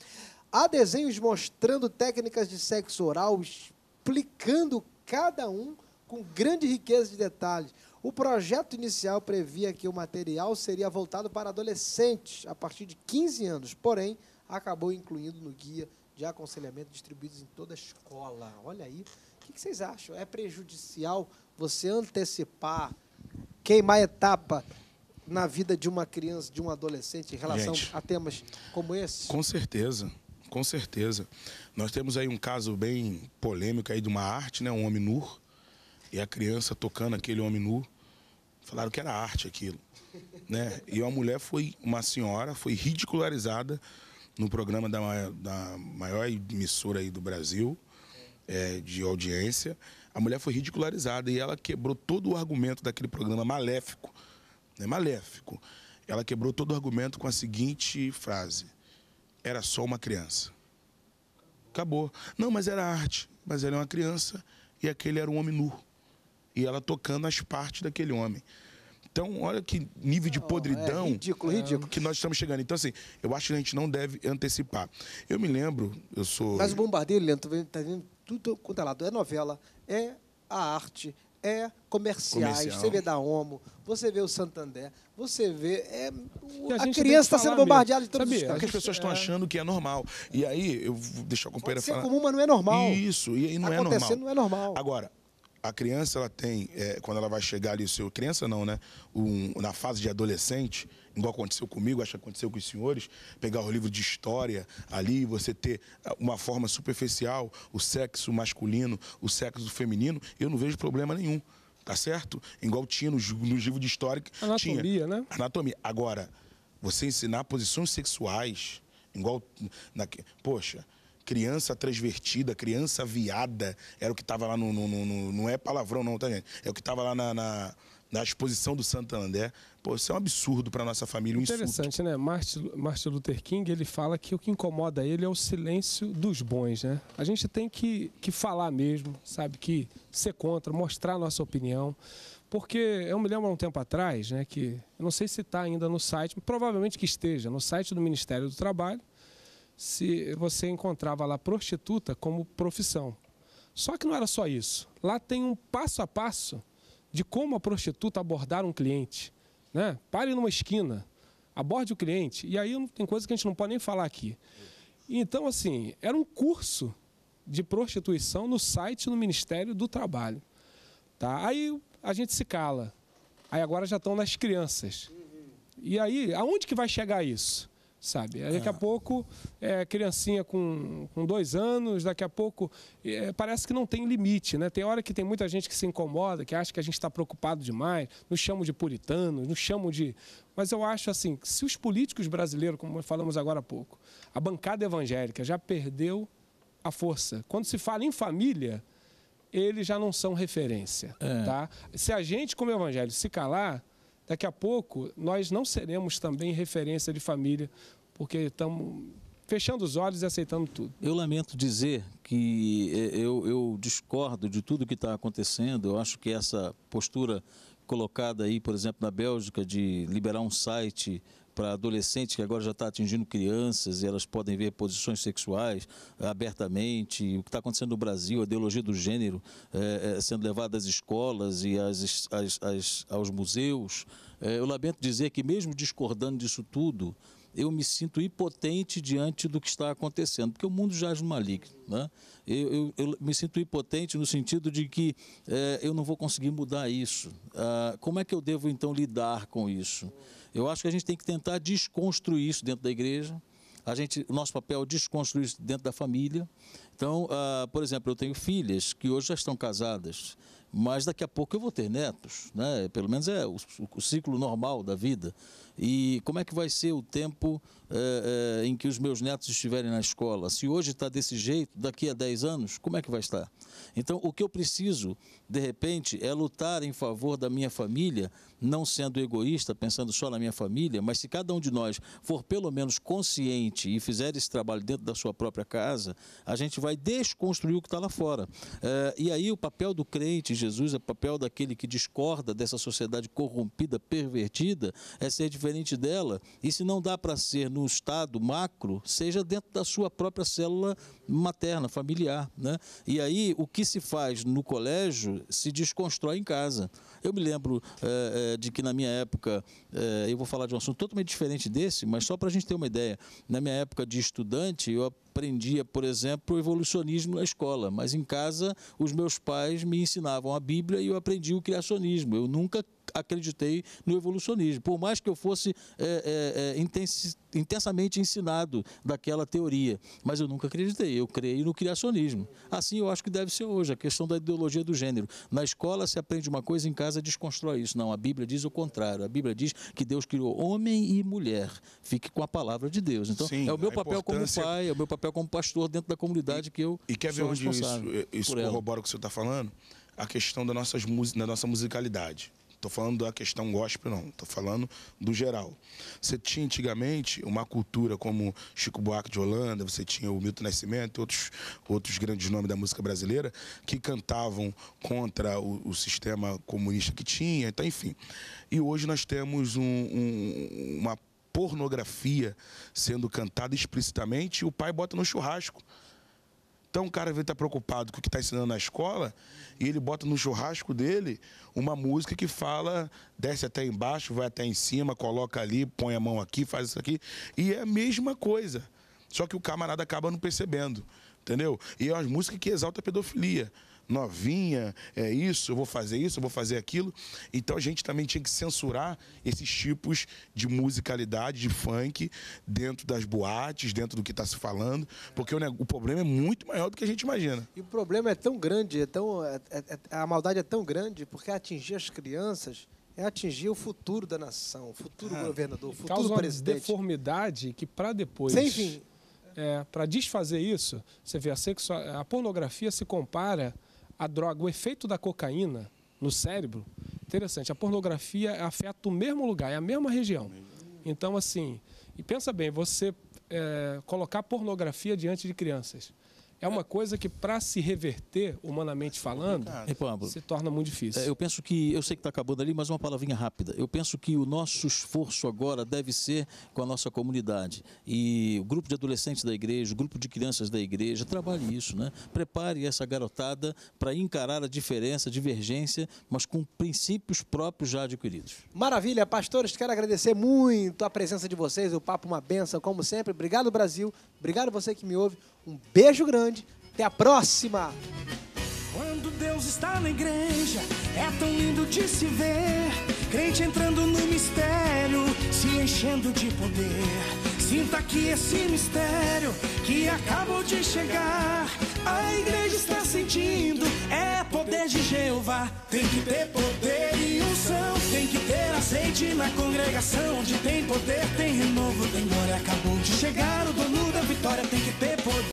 Há desenhos mostrando técnicas de sexo oral, explicando cada um com grande riqueza de detalhes. O projeto inicial previa que o material seria voltado para adolescentes a partir de 15 anos, porém, acabou incluindo no guia de aconselhamento distribuídos em toda a escola. Olha aí o que vocês acham? É prejudicial você antecipar, queimar etapa na vida de uma criança, de um adolescente, em relação Gente, a temas como esse? Com certeza, com certeza. Nós temos aí um caso bem polêmico aí de uma arte, né? Um homem nu e a criança tocando aquele homem nu. Falaram que era arte aquilo, né? E uma mulher foi, uma senhora, foi ridicularizada no programa da, da maior emissora aí do Brasil é, de audiência, a mulher foi ridicularizada e ela quebrou todo o argumento daquele programa maléfico. Né, maléfico. Ela quebrou todo o argumento com a seguinte frase: era só uma criança. Acabou. Não, mas era arte. Mas ela é uma criança e aquele era um homem nu. E ela tocando as partes daquele homem. Então, olha que nível de é podridão é ridículo, ridículo. que nós estamos chegando. Então, assim, eu acho que a gente não deve antecipar. Eu me lembro, eu sou. Mas o bombardeio, Leandro, tá vendo, tudo quanto é lado. É novela, é a arte, é comerciais, Comercial. você vê da Omo, você vê o Santander, você vê. É, o, a, a criança está sendo bombardeada de todos Sabia, os As pessoas estão é. achando que é normal. E aí, eu deixa a companheira Pode ser falar. comum, mas não é normal. Isso, e aí não Acontecendo, é normal. não é normal. Agora, a criança ela tem, é, quando ela vai chegar ali, o seu, criança não, né? Um, na fase de adolescente, igual aconteceu comigo, acho que aconteceu com os senhores, pegar o livro de história ali, você ter uma forma superficial, o sexo masculino, o sexo feminino, eu não vejo problema nenhum. Tá certo? Igual tinha nos no livros de história. Anatomia, tinha. né? Anatomia. Agora, você ensinar posições sexuais, igual. Na, poxa, criança transvertida, criança viada, era o que estava lá no, no, no, Não é palavrão, não, tá, gente? É o que estava lá na, na, na, exposição do Santander. Pô, isso é um absurdo para nossa família, um Interessante, insulto. né? Martin, Martin Luther King, ele fala que o que incomoda ele é o silêncio dos bons, né? A gente tem que, que falar mesmo, sabe? Que ser contra, mostrar a nossa opinião. Porque eu me lembro há um tempo atrás, né, que eu não sei se está ainda no site, provavelmente que esteja, no site do Ministério do Trabalho, se você encontrava lá prostituta como profissão. Só que não era só isso. Lá tem um passo a passo de como a prostituta abordar um cliente. Né? Pare numa esquina, aborde o cliente. E aí tem coisa que a gente não pode nem falar aqui. Então, assim, era um curso de prostituição no site do Ministério do Trabalho. Tá? Aí a gente se cala. Aí agora já estão nas crianças. E aí, aonde que vai chegar isso? sabe? Daqui a é. pouco é criancinha com, com dois anos, daqui a pouco é, parece que não tem limite, né? Tem hora que tem muita gente que se incomoda, que acha que a gente está preocupado demais, nos chamam de puritanos, nos chamam de. Mas eu acho assim, se os políticos brasileiros, como falamos agora há pouco, a bancada evangélica já perdeu a força. Quando se fala em família, eles já não são referência, é. tá? Se a gente, como evangelho, se calar, daqui a pouco nós não seremos também referência de família porque estamos fechando os olhos e aceitando tudo. Eu lamento dizer que eh, eu, eu discordo de tudo que está acontecendo. Eu acho que essa postura colocada aí, por exemplo, na Bélgica, de liberar um site para adolescentes que agora já está atingindo crianças e elas podem ver posições sexuais abertamente, o que está acontecendo no Brasil, a ideologia do gênero é, é, sendo levada às escolas e às, às, às, aos museus. É, eu lamento dizer que mesmo discordando disso tudo, eu me sinto impotente diante do que está acontecendo, porque o mundo já é maligno. Né? Eu, eu, eu, me sinto impotente no sentido de que é, eu não vou conseguir mudar isso. Ah, como é que eu devo então lidar com isso? Eu acho que a gente tem que tentar desconstruir isso dentro da igreja. A gente, o nosso papel é desconstruir isso dentro da família. Então, ah, por exemplo, eu tenho filhas que hoje já estão casadas, mas daqui a pouco eu vou ter netos, né? Pelo menos é o, o ciclo normal da vida e como é que vai ser o tempo eh, eh, em que os meus netos estiverem na escola. Se hoje está desse jeito, daqui a 10 anos, como é que vai estar? Então, o que eu preciso, de repente, é lutar em favor da minha família, não sendo egoísta, pensando só na minha família, mas se cada um de nós for pelo menos consciente e fizer esse trabalho dentro da sua própria casa, a gente vai desconstruir o que está lá fora. Eh, e aí, o papel do crente, Jesus, é o papel daquele que discorda dessa sociedade corrompida, pervertida, é ser diferente diferente dela, e se não dá para ser no estado macro, seja dentro da sua própria célula materna, familiar. Né? E aí, o que se faz no colégio se desconstrói em casa. Eu me lembro é, de que na minha época, é, eu vou falar de um assunto totalmente diferente desse, mas só para a gente ter uma ideia, na minha época de estudante, eu aprendia, por exemplo, o evolucionismo na escola, mas em casa os meus pais me ensinavam a Bíblia e eu aprendi o criacionismo. Eu nunca acreditei no evolucionismo, por mais que eu fosse é, é, é, intensi, intensamente ensinado daquela teoria, mas eu nunca acreditei, eu creio no criacionismo. Assim eu acho que deve ser hoje, a questão da ideologia do gênero. Na escola se aprende uma coisa, em casa desconstrói isso. Não, a Bíblia diz o contrário, a Bíblia diz que Deus criou homem e mulher, fique com a palavra de Deus. Então Sim, é o meu papel importância... como pai, é o meu papel como pastor dentro da comunidade e, que eu E quer ver onde isso, é, isso corrobora o que o senhor está falando? A questão da, nossas, da nossa musicalidade. Estou falando da questão gospel, não. Estou falando do geral. Você tinha antigamente uma cultura como Chico Buarque de Holanda, você tinha o Milton Nascimento, outros, outros grandes nomes da música brasileira, que cantavam contra o, o sistema comunista que tinha, então, enfim. E hoje nós temos um, um, uma pornografia sendo cantada explicitamente e o pai bota no churrasco. Então o cara vem estar tá preocupado com o que está ensinando na escola e ele bota no churrasco dele uma música que fala, desce até embaixo, vai até em cima, coloca ali, põe a mão aqui, faz isso aqui. E é a mesma coisa. Só que o camarada acaba não percebendo, entendeu? E é uma música que exalta a pedofilia novinha, é isso, eu vou fazer isso, eu vou fazer aquilo. Então a gente também tinha que censurar esses tipos de musicalidade, de funk, dentro das boates, dentro do que está se falando, porque o, o, problema é muito maior do que a gente imagina. E o problema é tão grande, é tão, é, é, é a maldade é tão grande, porque atingir as crianças é atingir o futuro da nação, o futuro ah, governador, o futuro causa presidente. Uma deformidade que para depois. Sem fim. É, para desfazer isso, você vê a, sexo a pornografia se compara a droga, o efeito da cocaína no cérebro, interessante, a pornografia afeta o mesmo lugar, é a mesma região. Então, assim, e pensa bem, você é, colocar pornografia diante de crianças é uma coisa que, para se reverter, humanamente falando, é se torna muito difícil. É, eu penso que, eu sei que está acabando ali, mas uma palavrinha rápida. Eu penso que o nosso esforço agora deve ser com a nossa comunidade. E o grupo de adolescentes da igreja, o grupo de crianças da igreja, trabalhe isso, né? Prepare essa garotada para encarar a diferença, a divergência, mas com princípios próprios já adquiridos. Maravilha, pastores, quero agradecer muito a presença de vocês, o papo é uma benção, como sempre. Obrigado, Brasil. Obrigado você que me ouve. Um beijo grande, até a próxima! Quando Deus está na igreja, é tão lindo de se ver. Crente entrando no mistério, se enchendo de poder. Sinta aqui esse mistério que acabou de chegar. A igreja está sentindo, é poder de Jeová. Tem que ter poder e unção, tem que ter azeite na congregação. Onde tem poder, tem renovo, tem glória. Acabou de chegar o dono da vitória, tem que ter poder.